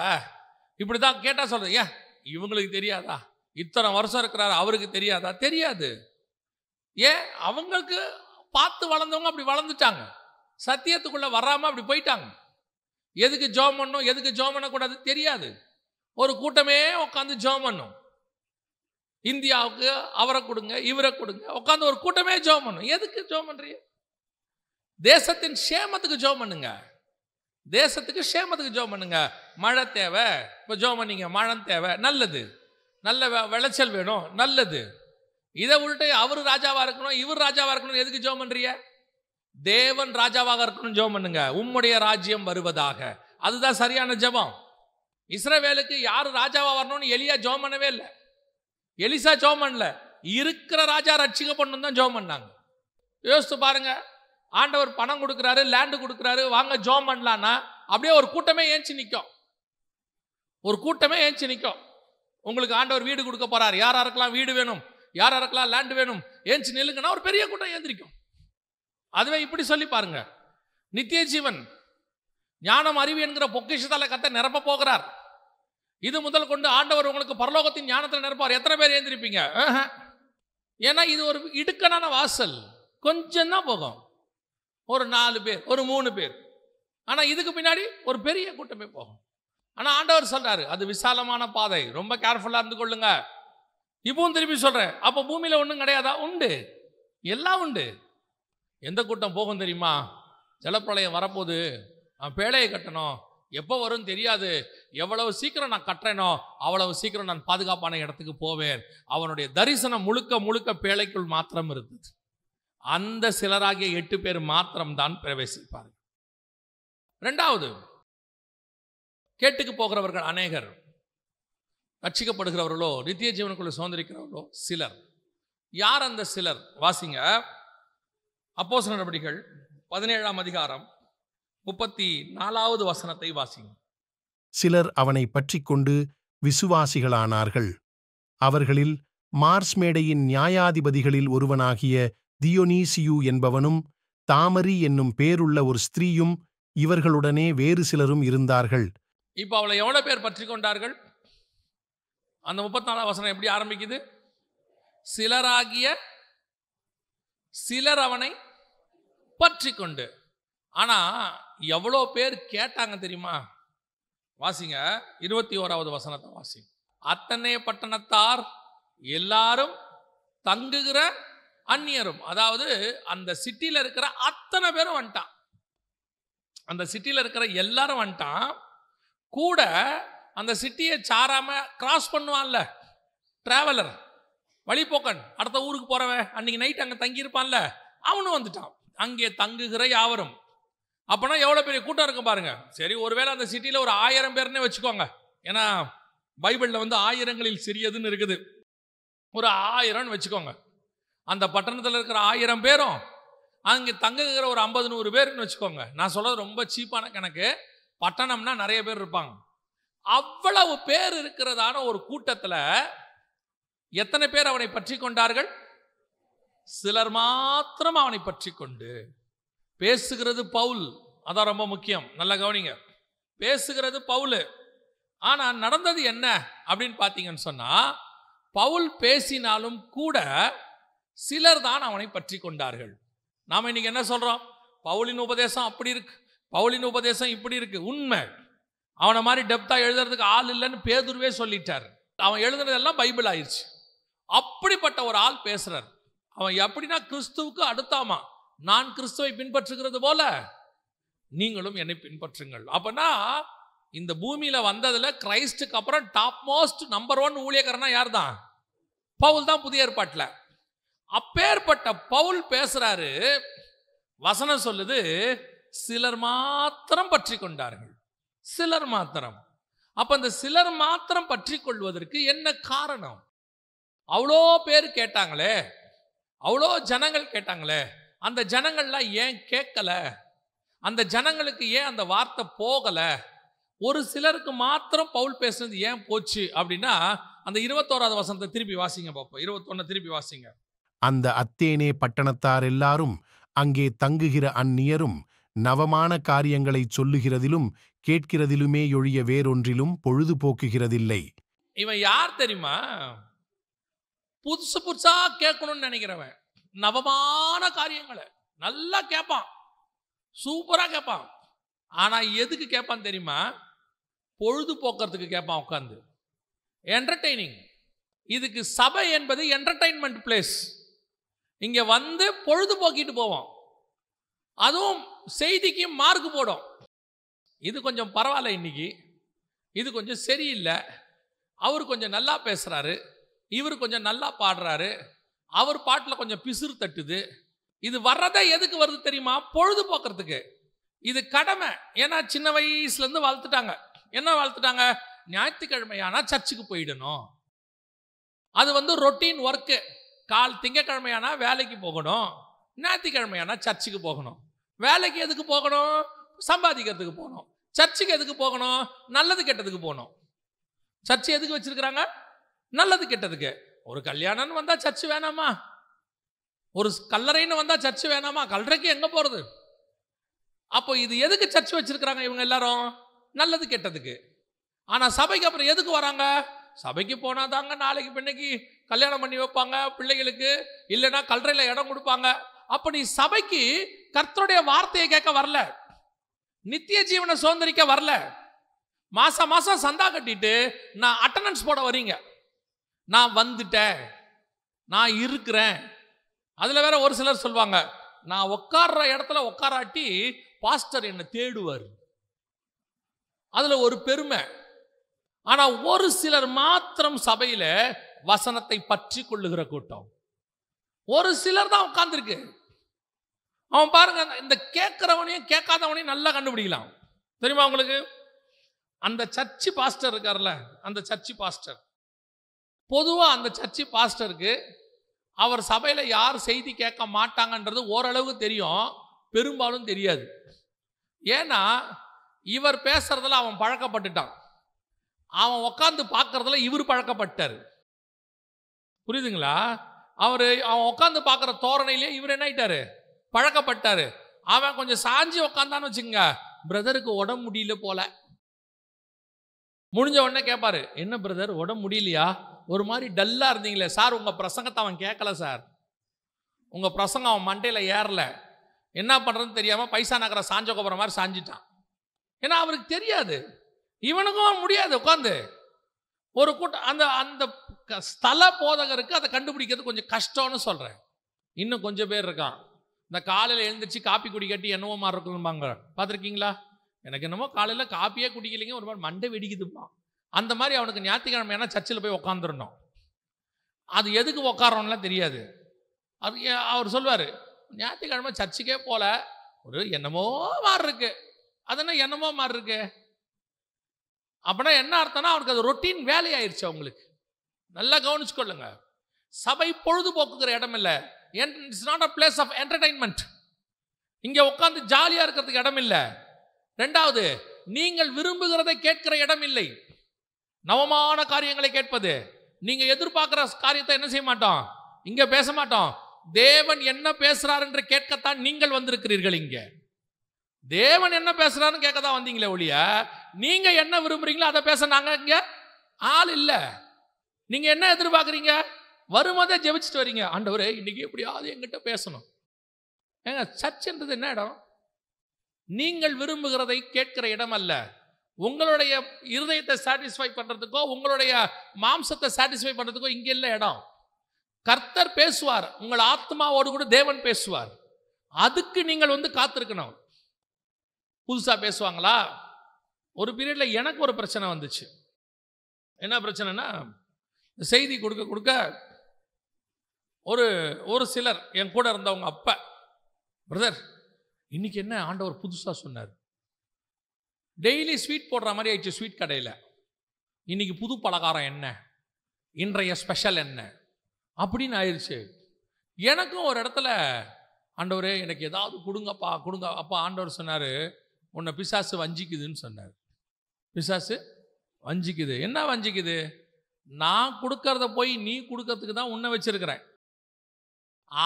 இப்படி தான் கேட்டால் சொல்கிறது ஏன் இவங்களுக்கு தெரியாதா இத்தனை வருஷம் இருக்கிறாரு அவருக்கு தெரியாதா தெரியாது ஏன் அவங்களுக்கு பார்த்து வளர்ந்தவங்க அப்படி வளர்ந்துட்டாங்க சத்தியத்துக்குள்ளே வராமல் அப்படி போயிட்டாங்க எதுக்கு ஜோம் பண்ணும் எதுக்கு ஜோம் பண்ணக்கூடாது தெரியாது ஒரு கூட்டமே உட்காந்து ஜோம் பண்ணும் இந்தியாவுக்கு அவரை கொடுங்க இவரை கொடுங்க உட்காந்து ஒரு கூட்டமே ஜோம் பண்ணும் எதுக்கு ஜோ பண்ணுறீங்க தேசத்தின் சேமத்துக்கு ஜோம் பண்ணுங்க தேசத்துக்கு சேமத்துக்கு ஜோம் பண்ணுங்க மழை தேவை இப்போ ஜோம் பண்ணிங்க மழை தேவை நல்லது நல்ல விளைச்சல் வேணும் நல்லது இதை உள்ட்டு அவர் ராஜாவாக இருக்கணும் இவர் ராஜாவாக இருக்கணும் எதுக்கு ஜோ பண்ணுறிய தேவன் ராஜாவாக இருக்கணும் ஜோம் பண்ணுங்க உம்முடைய ராஜ்யம் வருவதாக அதுதான் சரியான ஜபம் இஸ்ரவேலுக்கு யார் ராஜாவாக வரணும்னு எளியா ஜோம் பண்ணவே இல்லை எலிசா ஜோம் பண்ணல இருக்கிற ராஜா ரட்சிக்க பண்ணணும் தான் ஜோம் பண்ணாங்க யோசித்து பாருங்க ஆண்டவர் பணம் கொடுக்குறாரு லேண்டு கொடுக்குறாரு வாங்க ஜோம் பண்ணலான்னா அப்படியே ஒரு கூட்டமே ஏஞ்சி நிற்கும் ஒரு கூட்டமே ஏஞ்சி நிற்கும் உங்களுக்கு ஆண்டவர் வீடு கொடுக்க போறாரு யார் யாருக்கெல்லாம் வீடு வேணும் யார் யாருக்கெல்லாம் லேண்டு வேணும் ஏஞ்சி நில்லுங்கன்னா ஒரு பெரிய கூட்டம் ஏந்திரிக்கும் அதுவே இப்படி சொல்லி பாருங்க நித்திய ஜீவன் ஞானம் அறிவு என்கிற பொக்கிஷத்தால் கத்த நிரப்ப போகிறார் இது முதல் கொண்டு ஆண்டவர் உங்களுக்கு பரலோகத்தின் ஞானத்தில் நிரப்பார் எத்தனை பேர் எழுந்திருப்பீங்க ஏன்னா இது ஒரு இடுக்கனான வாசல் கொஞ்சம் தான் போகும் ஒரு நாலு பேர் ஒரு மூணு பேர் ஆனால் இதுக்கு பின்னாடி ஒரு பெரிய கூட்டமே போகும் ஆனால் ஆண்டவர் சொல்கிறாரு அது விசாலமான பாதை ரொம்ப கேர்ஃபுல்லாக இருந்து கொள்ளுங்க இப்பவும் திருப்பி சொல்கிறேன் அப்போ பூமியில் ஒன்றும் கிடையாதா உண்டு எல்லாம் உண்டு எந்த கூட்டம் போகும் தெரியுமா ஜலப்பிரளயம் வரப்போகுது பேழையை கட்டணும் எப்போ வரும் தெரியாது எவ்வளவு சீக்கிரம் நான் கட்டுறேனோ அவ்வளவு சீக்கிரம் நான் பாதுகாப்பான இடத்துக்கு போவேன் அவனுடைய தரிசனம் முழுக்க முழுக்க பேழைக்குள் மாத்திரம் இருந்தது அந்த சிலராகிய எட்டு பேர் மாத்திரம்தான் பிரவேசிப்பார்கள் ரெண்டாவது கேட்டுக்கு போகிறவர்கள் அநேகர் ரட்சிக்கப்படுகிறவர்களோ நித்திய ஜீவனுக்குள்ள சுதந்திரிக்கிறவர்களோ சிலர் யார் அந்த சிலர் வாசிங்க அப்போச நடவடிக்கைகள் பதினேழாம் அதிகாரம் முப்பத்தி நாலாவது வசனத்தை வாசிங்க சிலர் அவனை பற்றிக்கொண்டு விசுவாசிகளானார்கள் அவர்களில் மார்ஸ் மேடையின் நியாயாதிபதிகளில் ஒருவனாகிய தியோனீசியு என்பவனும் தாமரி என்னும் பேருள்ள ஒரு ஸ்திரீயும் இவர்களுடனே வேறு சிலரும் இருந்தார்கள் இப்ப அவளை எவ்வளவு பேர் பற்றி கொண்டார்கள் அந்த முப்பத்தி வசனம் எப்படி ஆரம்பிக்குது சிலராகிய சிலர் அவனை பற்றி கொண்டு ஆனா எவ்வளோ பேர் கேட்டாங்க தெரியுமா வாசிங்க இருபத்தி ஓராவது வசனத்தை வாசிங்க அத்தனை பட்டணத்தார் எல்லாரும் தங்குகிற அந்நியரும் அதாவது அந்த சிட்டியில் இருக்கிற அத்தனை பேரும் வந்துட்டான் அந்த சிட்டியில் இருக்கிற எல்லாரும் வந்துட்டான் கூட அந்த சிட்டியை சாராம கிராஸ் பண்ணுவான்ல டிராவலர் வழிபோக்கன் அடுத்த ஊருக்கு போறவன் அன்னைக்கு நைட் அங்கே தங்கியிருப்பான்ல அவனும் வந்துட்டான் அங்கே தங்குகிற யாவரும் அப்போனா எவ்வளோ பெரிய கூட்டம் இருக்கும் பாருங்க சரி ஒருவேளை அந்த சிட்டியில் ஒரு ஆயிரம் பேர்னே வச்சுக்கோங்க ஏன்னா பைபிளில் வந்து ஆயிரங்களில் சிறியதுன்னு இருக்குது ஒரு ஆயிரம்னு வச்சுக்கோங்க அந்த பட்டணத்தில் இருக்கிற ஆயிரம் பேரும் அங்கே தங்குகிற ஒரு ஐம்பது நூறு பேருன்னு வச்சுக்கோங்க நான் சொல்கிறது ரொம்ப சீப்பான கணக்கு பட்டணம்னா நிறைய பேர் இருப்பாங்க அவ்வளவு பேர் இருக்கிறதான ஒரு கூட்டத்தில் எத்தனை பேர் அவனை பற்றி கொண்டார்கள் சிலர் மாத்திரம் அவனை பற்றி கொண்டு பேசுகிறது பவுல் அதான் ரொம்ப முக்கியம் நல்ல கவனிங்க பேசுகிறது பவுல் ஆனால் நடந்தது என்ன அப்படின்னு பார்த்தீங்கன்னு சொன்னால் பவுல் பேசினாலும் கூட சிலர் தான் அவனை பற்றி கொண்டார்கள் நாம் இன்னைக்கு என்ன சொல்கிறோம் பவுலின் உபதேசம் அப்படி இருக்கு பவுலின் உபதேசம் இப்படி இருக்கு உண்மை அவனை மாதிரி டெப்த்தாக எழுதுறதுக்கு ஆள் இல்லைன்னு பேதுருவே சொல்லிட்டார் அவன் எழுதுனதெல்லாம் பைபிள் ஆயிடுச்சு அப்படிப்பட்ட ஒரு ஆள் பேசுகிறார் அவன் எப்படின்னா கிறிஸ்துவுக்கு அடுத்தாமா நான் கிறிஸ்துவை பின்பற்றுகிறது போல நீங்களும் என்னை பின்பற்றுங்கள் அப்பனா இந்த பூமியில் வந்ததில் கிரைஸ்டுக்கு அப்புறம் டாப் மோஸ்ட் நம்பர் ஒன் ஊழியக்காரனா யார் தான் பவுல் தான் புதிய ஏற்பாட்டில் அப்பேற்பட்ட பவுல் பேசுகிறாரு வசனம் சொல்லுது சிலர் மாத்திரம் பற்றி கொண்டார்கள் சிலர் மாத்திரம் அப்போ இந்த சிலர் மாத்திரம் பற்றி கொள்வதற்கு என்ன காரணம் அவ்வளோ பேர் கேட்டாங்களே அவ்வளோ ஜனங்கள் கேட்டாங்களே அந்த ஜனங்கள்லாம் ஏன் கேட்கலை அந்த ஜனங்களுக்கு ஏன் அந்த வார்த்தை போகலை ஒரு சிலருக்கு மாத்திரம் பவுல் பேசுனது ஏன் போச்சு அப்படின்னா அந்த இருபத்தோராவது வசனத்தை திருப்பி வாசிங்க பார்ப்போம் இருபத்தொன்னு திருப்பி வாசிங்க அந்த அத்தேனே பட்டணத்தார் எல்லாரும் அங்கே தங்குகிற அந்நியரும் நவமான காரியங்களை சொல்லுகிறதிலும் கேட்கிறதிலுமே ஒழிய வேறொன்றிலும் பொழுது போக்குகிறதில்லை இவன் யார் தெரியுமா புதுசு புதுசா கேட்கணும்னு நினைக்கிறவன் நவமான காரியங்களை நல்லா கேட்பான் சூப்பராக கேட்பான் ஆனால் எதுக்கு கேட்பான் தெரியுமா பொழுது போக்குறதுக்கு கேட்பான் உட்காந்து என்டர்டெய்னிங் இதுக்கு சபை என்பது என்டர்டைன்மெண்ட் பிளேஸ் இங்கே வந்து பொழுது போக்கிட்டு போவோம் அதுவும் செய்திக்கு மார்க் போடும் இது கொஞ்சம் பரவாயில்ல இன்னைக்கு இது கொஞ்சம் சரியில்லை அவர் கொஞ்சம் நல்லா பேசுகிறாரு இவர் கொஞ்சம் நல்லா பாடுறாரு அவர் பாட்டில் கொஞ்சம் பிசுறு தட்டுது இது வர்றதே எதுக்கு வருது தெரியுமா போக்குறதுக்கு இது கடமை ஏன்னா சின்ன வயசுலேருந்து வளர்த்துட்டாங்க என்ன வளர்த்துட்டாங்க ஞாயிற்றுக்கிழமையானா சர்ச்சுக்கு போயிடணும் அது வந்து ரொட்டீன் ஒர்க்கு கால் திங்கக்கிழமையானா வேலைக்கு போகணும் ஞாயிற்றுக்கிழமையானா சர்ச்சுக்கு போகணும் வேலைக்கு எதுக்கு போகணும் சம்பாதிக்கிறதுக்கு போகணும் சர்ச்சுக்கு எதுக்கு போகணும் நல்லது கெட்டதுக்கு போகணும் சர்ச்சு எதுக்கு வச்சுருக்குறாங்க நல்லது கெட்டதுக்கு ஒரு கல்யாணம்னு வந்தால் சர்ச்சு வேணாமா ஒரு கல்லறைன்னு வந்தால் சர்ச்சு வேணாமா கல்லறைக்கு எங்கே போகிறது அப்போ இது எதுக்கு சர்ச் வச்சிருக்கிறாங்க இவங்க எல்லாரும் நல்லது கெட்டதுக்கு ஆனால் சபைக்கு அப்புறம் எதுக்கு வராங்க சபைக்கு போனால் தாங்க நாளைக்கு பின்னைக்கு கல்யாணம் பண்ணி வைப்பாங்க பிள்ளைகளுக்கு இல்லைன்னா கல்லறையில் இடம் கொடுப்பாங்க அப்போ நீ சபைக்கு கர்த்தருடைய வார்த்தையை கேட்க வரல நித்திய ஜீவனை சுதந்திரிக்க வரல மாதம் மாதம் சந்தா கட்டிட்டு நான் அட்டண்டன்ஸ் போட வரீங்க நான் வந்துட்டேன் நான் இருக்கிறேன் அதில் வேற ஒரு சிலர் சொல்லுவாங்க நான் உட்கார்ற இடத்துல உட்காராட்டி பாஸ்டர் என்னை தேடுவார் அதில் ஒரு பெருமை ஆனால் ஒரு சிலர் மாத்திரம் சபையில் வசனத்தை பற்றி கொள்ளுகிற கூட்டம் ஒரு சிலர் தான் உட்காந்துருக்கு அவன் பாருங்க இந்த கேட்குறவனையும் கேட்காதவனையும் நல்லா கண்டுபிடிக்கலாம் தெரியுமா உங்களுக்கு அந்த சர்ச்சு பாஸ்டர் இருக்கார்ல அந்த சர்ச்சு பாஸ்டர் பொதுவாக அந்த சர்ச்சு பாஸ்டருக்கு அவர் சபையில் யார் செய்தி கேட்க மாட்டாங்கன்றது ஓரளவுக்கு தெரியும் பெரும்பாலும் தெரியாது ஏன்னா இவர் பேசுறதுல அவன் பழக்கப்பட்டுட்டான் அவன் உட்காந்து பார்க்கறதுல இவர் பழக்கப்பட்டார் புரியுதுங்களா அவர் அவன் உட்காந்து பார்க்குற தோரணையிலேயே இவர் என்ன ஆயிட்டாரு பழக்கப்பட்டாரு அவன் கொஞ்சம் சாஞ்சி உட்காந்தான்னு வச்சுங்க பிரதருக்கு உடம்பு முடியல போல முடிஞ்ச உடனே கேட்பாரு என்ன பிரதர் உடம்பு முடியலையா ஒரு மாதிரி டல்லாக இருந்தீங்களே சார் உங்கள் பிரசங்கத்தை அவன் கேட்கல சார் உங்கள் பிரசங்கம் அவன் மண்டையில் ஏறல என்ன பண்ணுறதுன்னு தெரியாமல் பைசா நகரை சாஞ்ச கோபுரம் மாதிரி சாஞ்சிட்டான் ஏன்னா அவருக்கு தெரியாது இவனுக்கும் முடியாது உட்காந்து ஒரு கூட்டம் அந்த அந்த ஸ்தல போதகருக்கு அதை கண்டுபிடிக்கிறது கொஞ்சம் கஷ்டம்னு சொல்கிறேன் இன்னும் கொஞ்சம் பேர் இருக்கான் இந்த காலையில் எழுந்திரிச்சு காப்பி குடி கட்டி என்னவோ மாதிரி இருக்கணும்பாங்க பார்த்துருக்கீங்களா எனக்கு என்னமோ காலையில் காப்பியே குடிக்கலைங்க ஒரு மாதிரி மண்டை வெடிக்குதுப்பான் அந்த மாதிரி அவனுக்கு ஞாயிற்றுக்கிழமையான சர்ச்சில் போய் உக்காந்துருந்தோம் அது எதுக்கு உக்காரோன்னா தெரியாது அது அவர் சொல்வார் ஞாயிற்றுக்கிழமை சர்ச்சுக்கே போல ஒரு என்னமோ மாறு இருக்கு என்ன என்னமோ மாறு இருக்கு அப்படின்னா என்ன அர்த்தம்னா அவனுக்கு அது ரொட்டீன் வேலையாயிருச்சு அவங்களுக்கு நல்லா கவனிச்சுக்கொள்ளுங்க சபை பொழுதுபோக்குங்கிற இடம் இல்லை it's not a place of entertainment இங்கே உட்காந்து ஜாலியாக இருக்கிறதுக்கு இடம் இல்லை ரெண்டாவது நீங்கள் விரும்புகிறதை கேட்கிற இடம் இல்லை நவமான காரியங்களை கேட்பது நீங்கள் எதிர்பார்க்குற காரியத்தை என்ன செய்ய மாட்டோம் இங்கே பேச மாட்டோம் தேவன் என்ன பேசுகிறார் என்று கேட்கத்தான் நீங்கள் வந்திருக்கிறீர்கள் இங்கே தேவன் என்ன பேசுகிறாருன்னு கேட்க தான் வந்தீங்களே ஒழிய நீங்கள் என்ன விரும்புகிறீங்களோ அதை பேச நாங்கள் இங்கே ஆள் இல்லை நீங்கள் என்ன எதிர்பார்க்குறீங்க வரும்போதே ஜெபிச்சுட்டு வரீங்க ஆண்டவர் இன்னைக்கு எப்படியாவது எங்கிட்ட பேசணும் ஏங்க சர்ச்ன்றது என்ன இடம் நீங்கள் விரும்புகிறதை கேட்கிற இடம் அல்ல உங்களுடைய இருதயத்தை சாட்டிஸ்ஃபை பண்ணுறதுக்கோ உங்களுடைய மாம்சத்தை சாட்டிஸ்ஃபை பண்ணுறதுக்கோ இங்கே இல்லை இடம் கர்த்தர் பேசுவார் உங்கள் ஆத்மாவோடு கூட தேவன் பேசுவார் அதுக்கு நீங்கள் வந்து காத்திருக்கணும் புதுசாக பேசுவாங்களா ஒரு பீரியடில் எனக்கு ஒரு பிரச்சனை வந்துச்சு என்ன பிரச்சனைனா செய்தி கொடுக்க கொடுக்க ஒரு ஒரு சிலர் என் கூட இருந்தவங்க அப்பா பிரதர் இன்னைக்கு என்ன ஆண்டவர் புதுசாக சொன்னார் டெய்லி ஸ்வீட் போடுற மாதிரி ஆயிடுச்சு ஸ்வீட் கடையில் இன்றைக்கி புது பலகாரம் என்ன இன்றைய ஸ்பெஷல் என்ன அப்படின்னு ஆயிடுச்சு எனக்கும் ஒரு இடத்துல ஆண்டவர் எனக்கு ஏதாவது கொடுங்கப்பா கொடுங்க அப்பா ஆண்டவர் சொன்னார் உன்னை பிசாசு வஞ்சிக்குதுன்னு சொன்னார் பிசாசு வஞ்சிக்குது என்ன வஞ்சிக்குது நான் கொடுக்கறத போய் நீ கொடுக்கறதுக்கு தான் உன்னை வச்சிருக்கிறேன்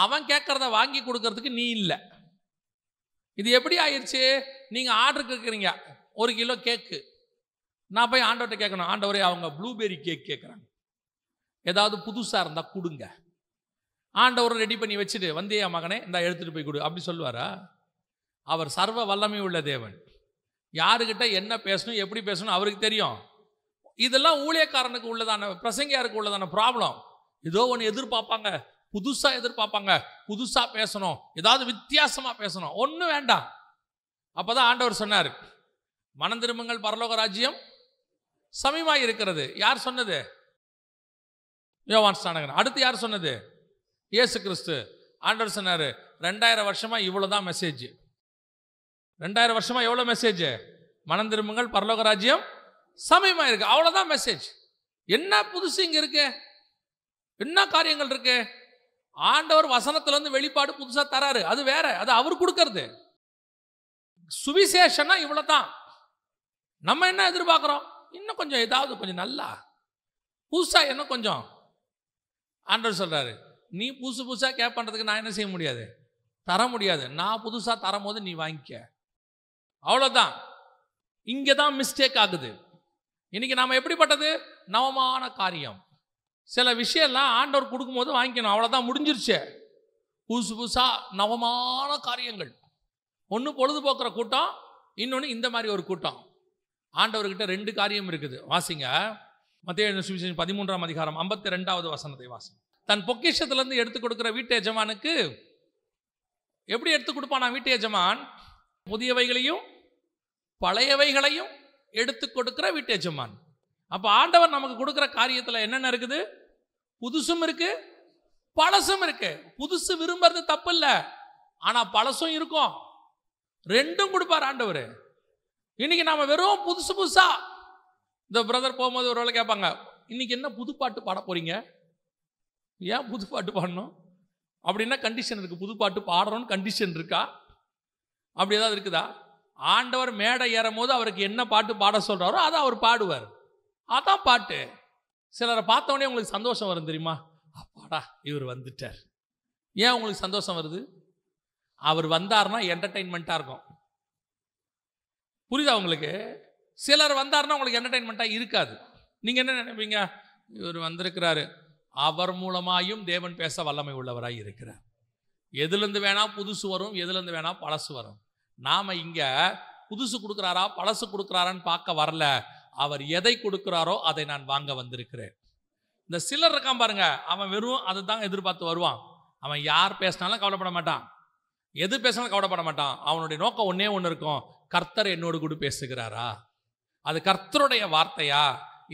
அவன் கேட்குறத வாங்கி கொடுக்கறதுக்கு நீ இல்லை இது எப்படி ஆயிடுச்சு நீங்கள் ஆர்டர் கேட்குறீங்க ஒரு கிலோ கேக்கு நான் போய் ஆண்டவர்கிட்ட கேட்கணும் ஆண்டவரே அவங்க ப்ளூபெரி கேக் கேட்குறாங்க ஏதாவது புதுசாக இருந்தால் கொடுங்க ஆண்டவரும் ரெடி பண்ணி வச்சுட்டு வந்தே மகனே இந்த எடுத்துகிட்டு போய் கொடு அப்படி சொல்லுவாரா அவர் சர்வ வல்லமை உள்ள தேவன் யாருக்கிட்ட என்ன பேசணும் எப்படி பேசணும் அவருக்கு தெரியும் இதெல்லாம் ஊழியக்காரனுக்கு உள்ளதான பிரசங்கியாருக்கு உள்ளதான ப்ராப்ளம் ஏதோ ஒன்று எதிர்பார்ப்பாங்க புதுசாக எதிர்பார்ப்பாங்க புதுசாக பேசணும் ஏதாவது வித்தியாசமாக பேசணும் ஒன்றும் வேண்டாம் அப்போ தான் ஆண்டவர் சொன்னார் மனம் திரும்புங்கள் பரலோக ராஜ்யம் சமீபமாக இருக்கிறது யார் சொன்னது யோவான் ஸ்தானகன் அடுத்து யார் சொன்னது இயேசு கிறிஸ்து ஆண்டவர் சொன்னார் ரெண்டாயிரம் வருஷமாக இவ்வளோ தான் மெசேஜ் ரெண்டாயிரம் வருஷமாக எவ்வளோ மெசேஜ் மனம் திரும்புங்கள் பரலோக ராஜ்யம் சமயமாக இருக்குது அவ்வளோதான் மெசேஜ் என்ன புதுசு இங்கே இருக்கு என்ன காரியங்கள் இருக்கு ஆண்டவர் வசனத்துலேருந்து வெளிப்பாடு புதுசாக தராரு அது வேற அது அவர் கொடுக்கறது சுவிசேஷன்னா இவ்வளோ தான் நம்ம என்ன எதிர்பார்க்குறோம் இன்னும் கொஞ்சம் ஏதாவது கொஞ்சம் நல்லா புதுசாக இன்னும் கொஞ்சம் ஆண்டவர் சொல்கிறாரு நீ புதுசு புதுசாக கேப் பண்ணுறதுக்கு நான் என்ன செய்ய முடியாது தர முடியாது நான் புதுசாக தரும் போது நீ வாங்கிக்க அவ்வளோதான் இங்கே தான் மிஸ்டேக் ஆகுது இன்றைக்கி நாம் எப்படிப்பட்டது நவமான காரியம் சில விஷயம்லாம் ஆண்டவர் கொடுக்கும்போது வாங்கிக்கணும் அவ்வளோதான் முடிஞ்சிருச்சு புதுசு புதுசாக நவமான காரியங்கள் ஒன்று பொழுதுபோக்குற கூட்டம் இன்னொன்று இந்த மாதிரி ஒரு கூட்டம் ஆண்டவர்கிட்ட ரெண்டு காரியம் இருக்குது வாசிங்க மத்திய சுவிசேஷம் பதிமூன்றாம் அதிகாரம் ஐம்பத்தி ரெண்டாவது வசனத்தை வாசிங்க தன் பொக்கிஷத்துலேருந்து எடுத்து கொடுக்குற வீட்டு எஜமானுக்கு எப்படி எடுத்து கொடுப்பானா வீட்டு எஜமான் புதியவைகளையும் பழையவைகளையும் எடுத்து கொடுக்குற வீட்டு எஜமான் அப்போ ஆண்டவர் நமக்கு கொடுக்குற காரியத்தில் என்னென்ன இருக்குது புதுசும் இருக்குது பழசும் இருக்குது புதுசு விரும்புறது தப்பு இல்லை ஆனால் பழசும் இருக்கும் ரெண்டும் கொடுப்பார் ஆண்டவர் இன்னைக்கு நாம் வெறும் புதுசு புதுசாக இந்த பிரதர் போகும்போது ஒரு வேலை கேட்பாங்க இன்னைக்கு என்ன புது பாட்டு பாட போறீங்க ஏன் புது பாட்டு பாடணும் அப்படின்னா கண்டிஷன் இருக்குது புது பாட்டு பாடுறோன்னு கண்டிஷன் இருக்கா அப்படி ஏதாவது இருக்குதா ஆண்டவர் மேடை ஏறும் போது அவருக்கு என்ன பாட்டு பாட சொல்கிறாரோ அதை அவர் பாடுவார் அதான் பாட்டு சிலரை பார்த்தோன்னே உங்களுக்கு சந்தோஷம் வரும் தெரியுமா அப்பாடா இவர் வந்துட்டார் ஏன் உங்களுக்கு சந்தோஷம் வருது அவர் வந்தார்னா என்டர்டெயின்மெண்ட்டாக இருக்கும் புரியுதா உங்களுக்கு சிலர் வந்தார்னா உங்களுக்கு என்டர்டைன்மெண்ட்டாக இருக்காது நீங்கள் என்ன நினைப்பீங்க இவர் வந்திருக்கிறாரு அவர் மூலமாயும் தேவன் பேச வல்லமை உள்ளவராக இருக்கிறார் எதுலேருந்து வேணால் புதுசு வரும் எதுலேருந்து வேணால் பழசு வரும் நாம் இங்கே புதுசு கொடுக்குறாரா பழசு கொடுக்குறாரான்னு பார்க்க வரல அவர் எதை கொடுக்குறாரோ அதை நான் வாங்க வந்திருக்கிறேன் இந்த சிலர் இருக்கான் பாருங்க அவன் வெறும் அதை தான் எதிர்பார்த்து வருவான் அவன் யார் பேசினாலும் கவலைப்பட மாட்டான் எது பேசினாலும் கவலைப்பட மாட்டான் அவனுடைய நோக்கம் ஒன்றே ஒன்று இருக்கும் கர்த்தர் என்னோடு கூட பேசுகிறாரா அது கர்த்தருடைய வார்த்தையா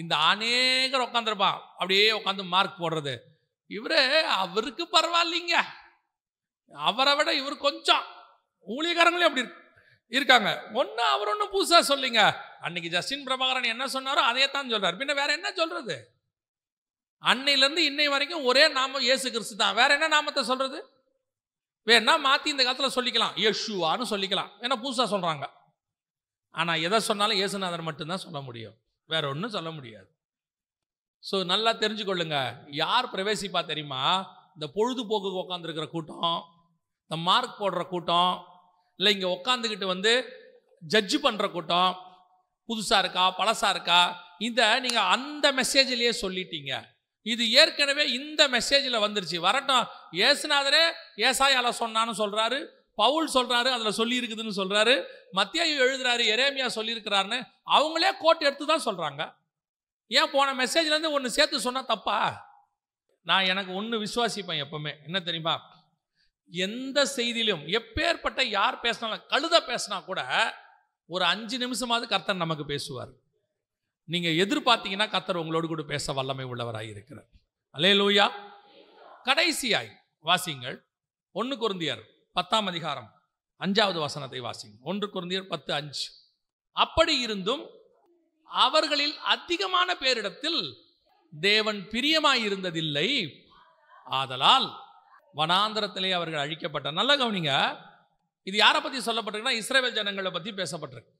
இந்த அநேகர் உட்காந்துருப்பான் அப்படியே உட்காந்து மார்க் போடுறது இவரு அவருக்கு பரவாயில்லைங்க அவரை விட இவர் கொஞ்சம் ஊழியக்காரங்களே அப்படி இருக்காங்க ஒன்று அவர் ஒன்றும் புதுசாக சொல்லிங்க அன்னைக்கு ஜஸ்டின் பிரபாகரன் என்ன சொன்னாரோ அதே தான் சொல்கிறார் பின்ன வேற என்ன சொல்கிறது அன்னையிலேருந்து இன்னை வரைக்கும் ஒரே நாமம் இயேசு கிறிஸ்து தான் வேற என்ன நாமத்தை சொல்கிறது வேணா மாற்றி இந்த காலத்தில் சொல்லிக்கலாம் யேஷுவான்னு சொல்லிக்கலாம் ஏன்னா புதுசாக சொல்கிறாங்க ஆனால் எதை சொன்னாலும் இயேசுநாதர் மட்டும்தான் சொல்ல முடியும் வேற ஒன்றும் சொல்ல முடியாது ஸோ நல்லா தெரிஞ்சுக்கொள்ளுங்க யார் பிரவேசிப்பா தெரியுமா இந்த பொழுதுபோக்குக்கு உட்காந்துருக்கிற கூட்டம் இந்த மார்க் போடுற கூட்டம் இல்லை இங்கே உட்காந்துக்கிட்டு வந்து ஜட்ஜு பண்ணுற கூட்டம் புதுசாக இருக்கா பழசாக இருக்கா இதை நீங்கள் அந்த மெசேஜிலேயே சொல்லிட்டீங்க இது ஏற்கனவே இந்த மெசேஜில் வந்துருச்சு வரட்டும் ஏசுநாதரே ஏசாயால சொன்னான்னு சொல்கிறாரு பவுல் சொல்கிறாரு அதில் சொல்லி இருக்குதுன்னு சொல்கிறாரு மத்தியாயு எழுதுறாரு எரேமியா சொல்லியிருக்கிறாருன்னு அவங்களே கோட் எடுத்து தான் சொல்கிறாங்க ஏன் போன மெசேஜ்லேருந்து ஒன்று சேர்த்து சொன்னால் தப்பா நான் எனக்கு ஒன்று விசுவாசிப்பேன் எப்பவுமே என்ன தெரியுமா எந்த செய்தியிலும் எப்பேற்பட்ட யார் பேசினாலும் கழுத பேசினா கூட ஒரு அஞ்சு நிமிஷமாவது கர்த்தர் நமக்கு பேசுவார் நீங்கள் எதிர்பார்த்தீங்கன்னா கர்த்தர் உங்களோடு கூட பேச வல்லமை உள்ளவராக இருக்கிறார் அலே லூயா கடைசியாய் வாசிங்கள் ஒன்று குருந்தியார் பத்தாம் அதிகாரம் அஞ்சாவது வசனத்தை வாசிங்க ஒன்று குருந்தியர் பத்து அஞ்சு அப்படி இருந்தும் அவர்களில் அதிகமான பேரிடத்தில் தேவன் பிரியமாயிருந்ததில்லை ஆதலால் வனாந்திரத்திலே அவர்கள் அழிக்கப்பட்ட நல்ல கவனிங்க இது யாரை பற்றி சொல்லப்பட்டிருக்குன்னா இஸ்ரேல் ஜனங்களை பற்றி பேசப்பட்டிருக்கு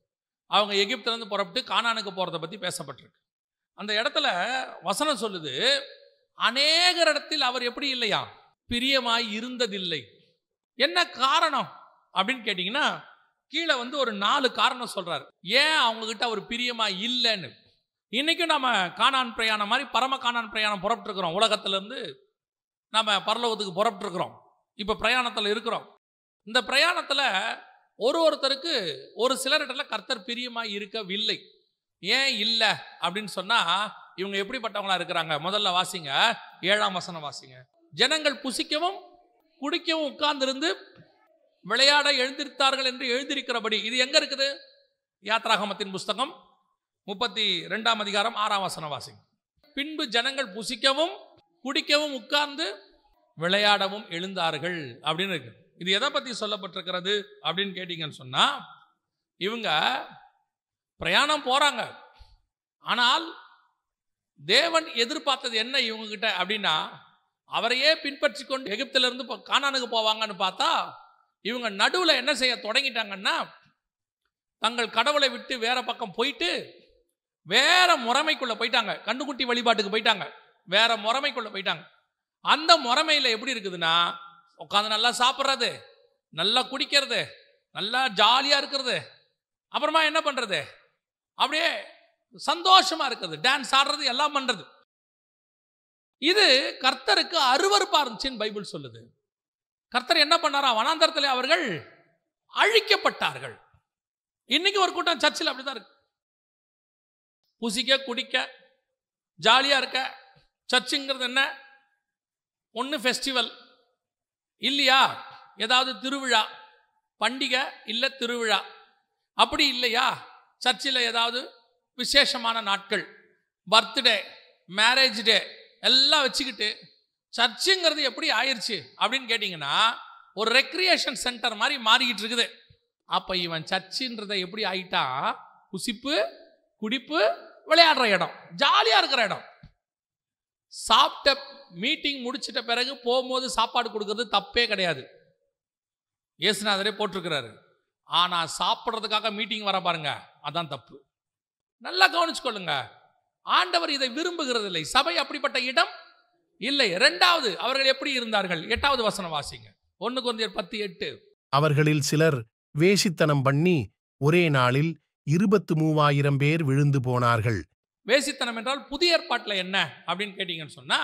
அவங்க எகிப்திலேருந்து புறப்பட்டு கானானுக்கு போகிறத பற்றி பேசப்பட்டிருக்கு அந்த இடத்துல வசனம் சொல்லுது அநேகர் இடத்தில் அவர் எப்படி இல்லையா பிரியமாய் இருந்ததில்லை என்ன காரணம் அப்படின்னு கேட்டிங்கன்னா கீழே வந்து ஒரு நாலு காரணம் சொல்கிறார் ஏன் அவங்கக்கிட்ட அவர் பிரியமாக இல்லைன்னு இன்றைக்கும் நம்ம காணான் பிரயாணம் மாதிரி பரம காணான் பிரயாணம் புறப்பட்டுருக்குறோம் உலகத்துலேருந்து நம்ம பரலோகத்துக்கு புறப்பட்டுருக்குறோம் இப்போ பிரயாணத்தில் இருக்கிறோம் இந்த பிரயாணத்தில் ஒரு ஒருத்தருக்கு ஒரு சிலரிடத்துல கர்த்தர் பிரியமாக இருக்கவில்லை ஏன் இல்லை அப்படின்னு சொன்னால் இவங்க எப்படிப்பட்டவங்களா இருக்கிறாங்க முதல்ல வாசிங்க ஏழாம் வசனம் வாசிங்க ஜனங்கள் புசிக்கவும் குடிக்கவும் உட்கார்ந்திருந்து விளையாட எழுந்திருத்தார்கள் என்று எழுந்திருக்கிறபடி இது எங்க இருக்குது யாத்ராகமத்தின் புஸ்தகம் முப்பத்தி ரெண்டாம் அதிகாரம் ஆறாம் வசன வாசி பின்பு ஜனங்கள் புசிக்கவும் குடிக்கவும் உட்கார்ந்து விளையாடவும் எழுந்தார்கள் அப்படின்னு இருக்கு இது எதை பற்றி சொல்லப்பட்டிருக்கிறது அப்படின்னு கேட்டீங்கன்னு சொன்னால் இவங்க பிரயாணம் போகிறாங்க ஆனால் தேவன் எதிர்பார்த்தது என்ன கிட்ட அப்படின்னா அவரையே பின்பற்றி கொண்டு எகிப்திலிருந்து காணானுக்கு போவாங்கன்னு பார்த்தா இவங்க நடுவில் என்ன செய்ய தொடங்கிட்டாங்கன்னா தங்கள் கடவுளை விட்டு வேற பக்கம் போயிட்டு வேற முறைமைக்குள்ள போயிட்டாங்க கண்ணுக்குட்டி வழிபாட்டுக்கு போயிட்டாங்க வேற முறைமைக்குள்ள போயிட்டாங்க அந்த முறைமையில் எப்படி இருக்குதுன்னா உட்காந்து நல்லா சாப்பிட்றது நல்லா குடிக்கிறது நல்லா ஜாலியாக இருக்கிறது அப்புறமா என்ன பண்ணுறது அப்படியே சந்தோஷமாக இருக்கிறது டான்ஸ் ஆடுறது எல்லாம் பண்ணுறது இது கர்த்தருக்கு அருவறுப்பாக இருந்துச்சுன்னு பைபிள் சொல்லுது கர்த்தர் என்ன பண்ணாரா வனாந்தரத்தில் அவர்கள் அழிக்கப்பட்டார்கள் இன்னைக்கு ஒரு கூட்டம் சர்ச்சில் அப்படிதான் இருக்கு புசிக்க குடிக்க ஜாலியாக இருக்க சர்ச்சுங்கிறது என்ன ஒன்று ஃபெஸ்டிவல் இல்லையா ஏதாவது திருவிழா பண்டிகை இல்லை திருவிழா அப்படி இல்லையா சர்ச்சில் ஏதாவது விசேஷமான நாட்கள் பர்த்டே மேரேஜ் டே எல்லாம் வச்சுக்கிட்டு சர்ச்சுங்கிறது எப்படி ஆயிடுச்சு அப்படின்னு கேட்டிங்கன்னா ஒரு ரெக்ரியேஷன் சென்டர் மாதிரி மாறிக்கிட்டு இருக்குது அப்போ இவன் சர்ச்சுன்றதை எப்படி ஆகிட்டா குசிப்பு குடிப்பு விளையாடுற இடம் ஜாலியாக இருக்கிற இடம் சாப்பிட்ட மீட்டிங் முடிச்சிட்ட பிறகு போகும்போது சாப்பாடு கொடுக்கறது தப்பே கிடையாது இயேசுநாதரே போட்டிருக்கிறாரு ஆனால் சாப்பிட்றதுக்காக மீட்டிங் வர பாருங்க அதான் தப்பு நல்லா கவனிச்சுக்கொள்ளுங்க ஆண்டவர் இதை விரும்புகிறதில்லை சபை அப்படிப்பட்ட இடம் இல்லை இரண்டாவது அவர்கள் எப்படி இருந்தார்கள் எட்டாவது வசனம் வாசிங்க ஒன்னு கொஞ்சம் பத்து எட்டு அவர்களில் சிலர் வேசித்தனம் பண்ணி ஒரே நாளில் இருபத்து மூவாயிரம் பேர் விழுந்து போனார்கள் வேசித்தனம் என்றால் புதிய ஏற்பாட்டில் என்ன அப்படின்னு கேட்டீங்கன்னு சொன்னா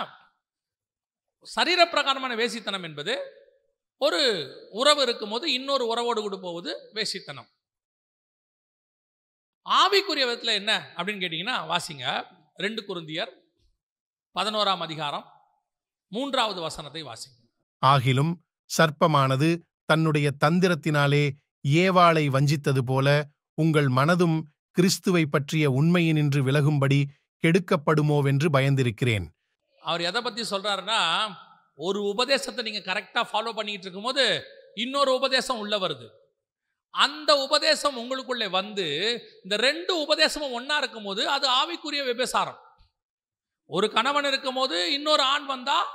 சரீரப்பிரகாரமான வேசித்தனம் என்பது ஒரு உறவு இருக்கும்போது இன்னொரு உறவோடு கூட போவது வேசித்தனம் ஆவிக்குரிய விதத்தில் என்ன அப்படின்னு கேட்டிங்கன்னா வாசிங்க ரெண்டு குருந்தியர் பதினோராம் அதிகாரம் மூன்றாவது வசனத்தை வாசிங்க ஆகிலும் சர்ப்பமானது தன்னுடைய தந்திரத்தினாலே ஏவாளை வஞ்சித்தது போல உங்கள் மனதும் கிறிஸ்துவை பற்றிய உண்மையினின்று விலகும்படி கெடுக்கப்படுமோவென்று பயந்திருக்கிறேன் அவர் எதை பற்றி சொல்கிறாருன்னா ஒரு உபதேசத்தை நீங்கள் கரெக்டாக ஃபாலோ பண்ணிட்டு இருக்கும்போது இன்னொரு உபதேசம் உள்ளே வருது அந்த உபதேசம் உங்களுக்குள்ளே வந்து இந்த ரெண்டு உபதேசமும் ஒன்றா இருக்கும்போது அது ஆவிக்குரிய விபசாரம் ஒரு கணவன் இருக்கும்போது இன்னொரு ஆண் வந்தால்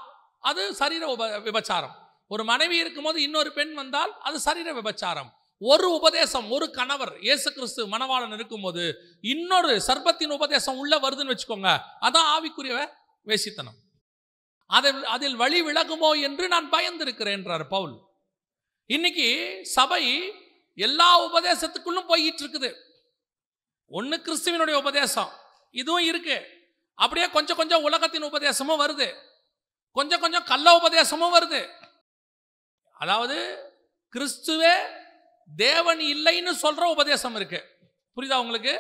அது சரீர உப விபச்சாரம் ஒரு மனைவி இருக்கும்போது இன்னொரு பெண் வந்தால் அது சரீர விபச்சாரம் ஒரு உபதேசம் ஒரு கணவர் இயேசு கிறிஸ்து மணவாளன் இருக்கும்போது இன்னொரு சர்பத்தின் உபதேசம் உள்ள வருதுன்னு வச்சுக்கோங்க அதான் ஆவிக்குரிய வேசித்தனம் அதில் அதில் வழி விலகுமோ என்று நான் என்றார் பவுல் இன்னைக்கு சபை எல்லா உபதேசத்துக்குள்ளும் போயிட்டு இருக்குது ஒன்று கிறிஸ்துவனுடைய உபதேசம் இதுவும் இருக்கு அப்படியே கொஞ்சம் கொஞ்சம் உலகத்தின் உபதேசமும் வருது கொஞ்சம் கொஞ்சம் கள்ள உபதேசமும் வருது அதாவது கிறிஸ்துவே தேவன் இல்லைன்னு சொல்ற உபதேசம் இருக்கு புரியுதா உங்களுக்கு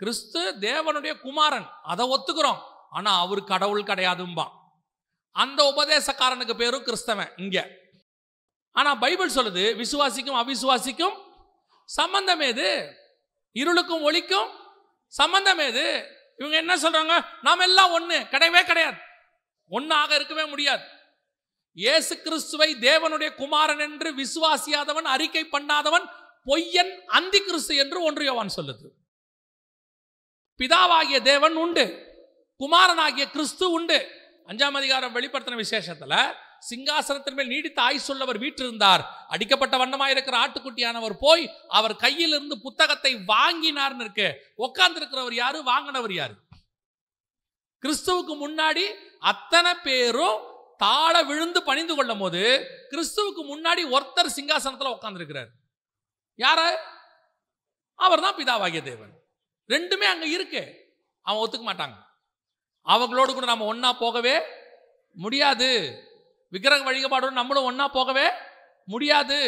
கிறிஸ்து தேவனுடைய குமாரன் அதை ஒத்துக்கிறோம் ஆனால் அவர் கடவுள் கிடையாதும்பா அந்த உபதேசக்காரனுக்கு பேரும் கிறிஸ்தவன் இங்கே ஆனால் பைபிள் சொல்லுது விசுவாசிக்கும் அவிசுவாசிக்கும் சம்பந்தம் ஏது இருளுக்கும் ஒளிக்கும் சம்பந்தம் ஏது இவங்க என்ன சொல்றாங்க நாம் எல்லாம் ஒன்று கிடையவே கிடையாது ஒன்றாக இருக்கவே முடியாது இயேசு கிறிஸ்துவை தேவனுடைய குமாரன் என்று விசுவாசியாதவன் அறிக்கை பண்ணாதவன் பொய்யன் அந்தி கிறிஸ்து என்று ஒன்று யோவான் சொல்லுது பிதாவாகிய தேவன் உண்டு குமாரனாகிய கிறிஸ்து உண்டு அஞ்சாம் அதிகாரம் வெளிப்படுத்தின விசேஷத்தில் சிங்காசனத்தின் மேல் நீடித்த ஆய் வீற்றிருந்தார் அடிக்கப்பட்ட வண்ணமாயிருக்கிற ஆட்டுக்குட்டியானவர் போய் அவர் கையிலிருந்து புத்தகத்தை வாங்கினார்னு இருக்கு உட்கார்ந்துருக்கிறவர் யாரு வாங்கினவர் யாரு கிறிஸ்துவுக்கு முன்னாடி அத்தனை பேரும் தாழ விழுந்து பணிந்து கொள்ளும் போது கிறிஸ்துவுக்கு முன்னாடி ஒருத்தர் சிங்காசனத்தில் உட்கார்ந்துருக்கிறார் யார அவர் தான் பிதாவாகிய தேவன் ரெண்டுமே அங்கே இருக்கு அவன் ஒத்துக்க மாட்டாங்க அவங்களோடு கூட நம்ம ஒன்னா போகவே முடியாது விக்கிரக வழிபாடோடு நம்மளும் ஒன்றா போகவே முடியாது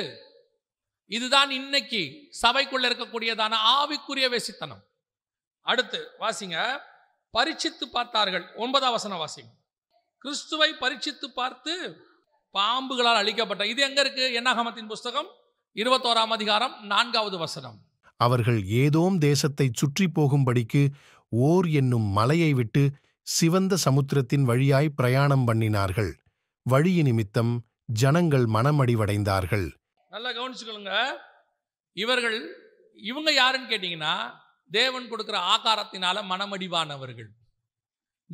இதுதான் இன்னைக்கு சபைக்குள்ள இருக்கக்கூடியதான ஆவிக்குரிய வேசித்தனம் அடுத்து வாசிங்க பரிச்சித்து பார்த்தார்கள் ஒன்பதாம் வசன வாசிங்க கிறிஸ்துவை பரிச்சித்து பார்த்து பாம்புகளால் அழிக்கப்பட்ட இது எங்க இருக்கு என்னகமத்தின் புஸ்தகம் இருபத்தோராம் அதிகாரம் நான்காவது வசனம் அவர்கள் ஏதோம் தேசத்தை சுற்றி போகும்படிக்கு ஓர் என்னும் மலையை விட்டு சிவந்த சமுத்திரத்தின் வழியாய் பிரயாணம் பண்ணினார்கள் வழியின் நிமித்தம் ஜனங்கள் மனமடிவடைந்தார்கள் நல்லா கவனிச்சுக்கொள்ளுங்க இவர்கள் இவங்க யாருன்னு கேட்டீங்கன்னா தேவன் கொடுக்குற ஆகாரத்தினால மனமடிவானவர்கள்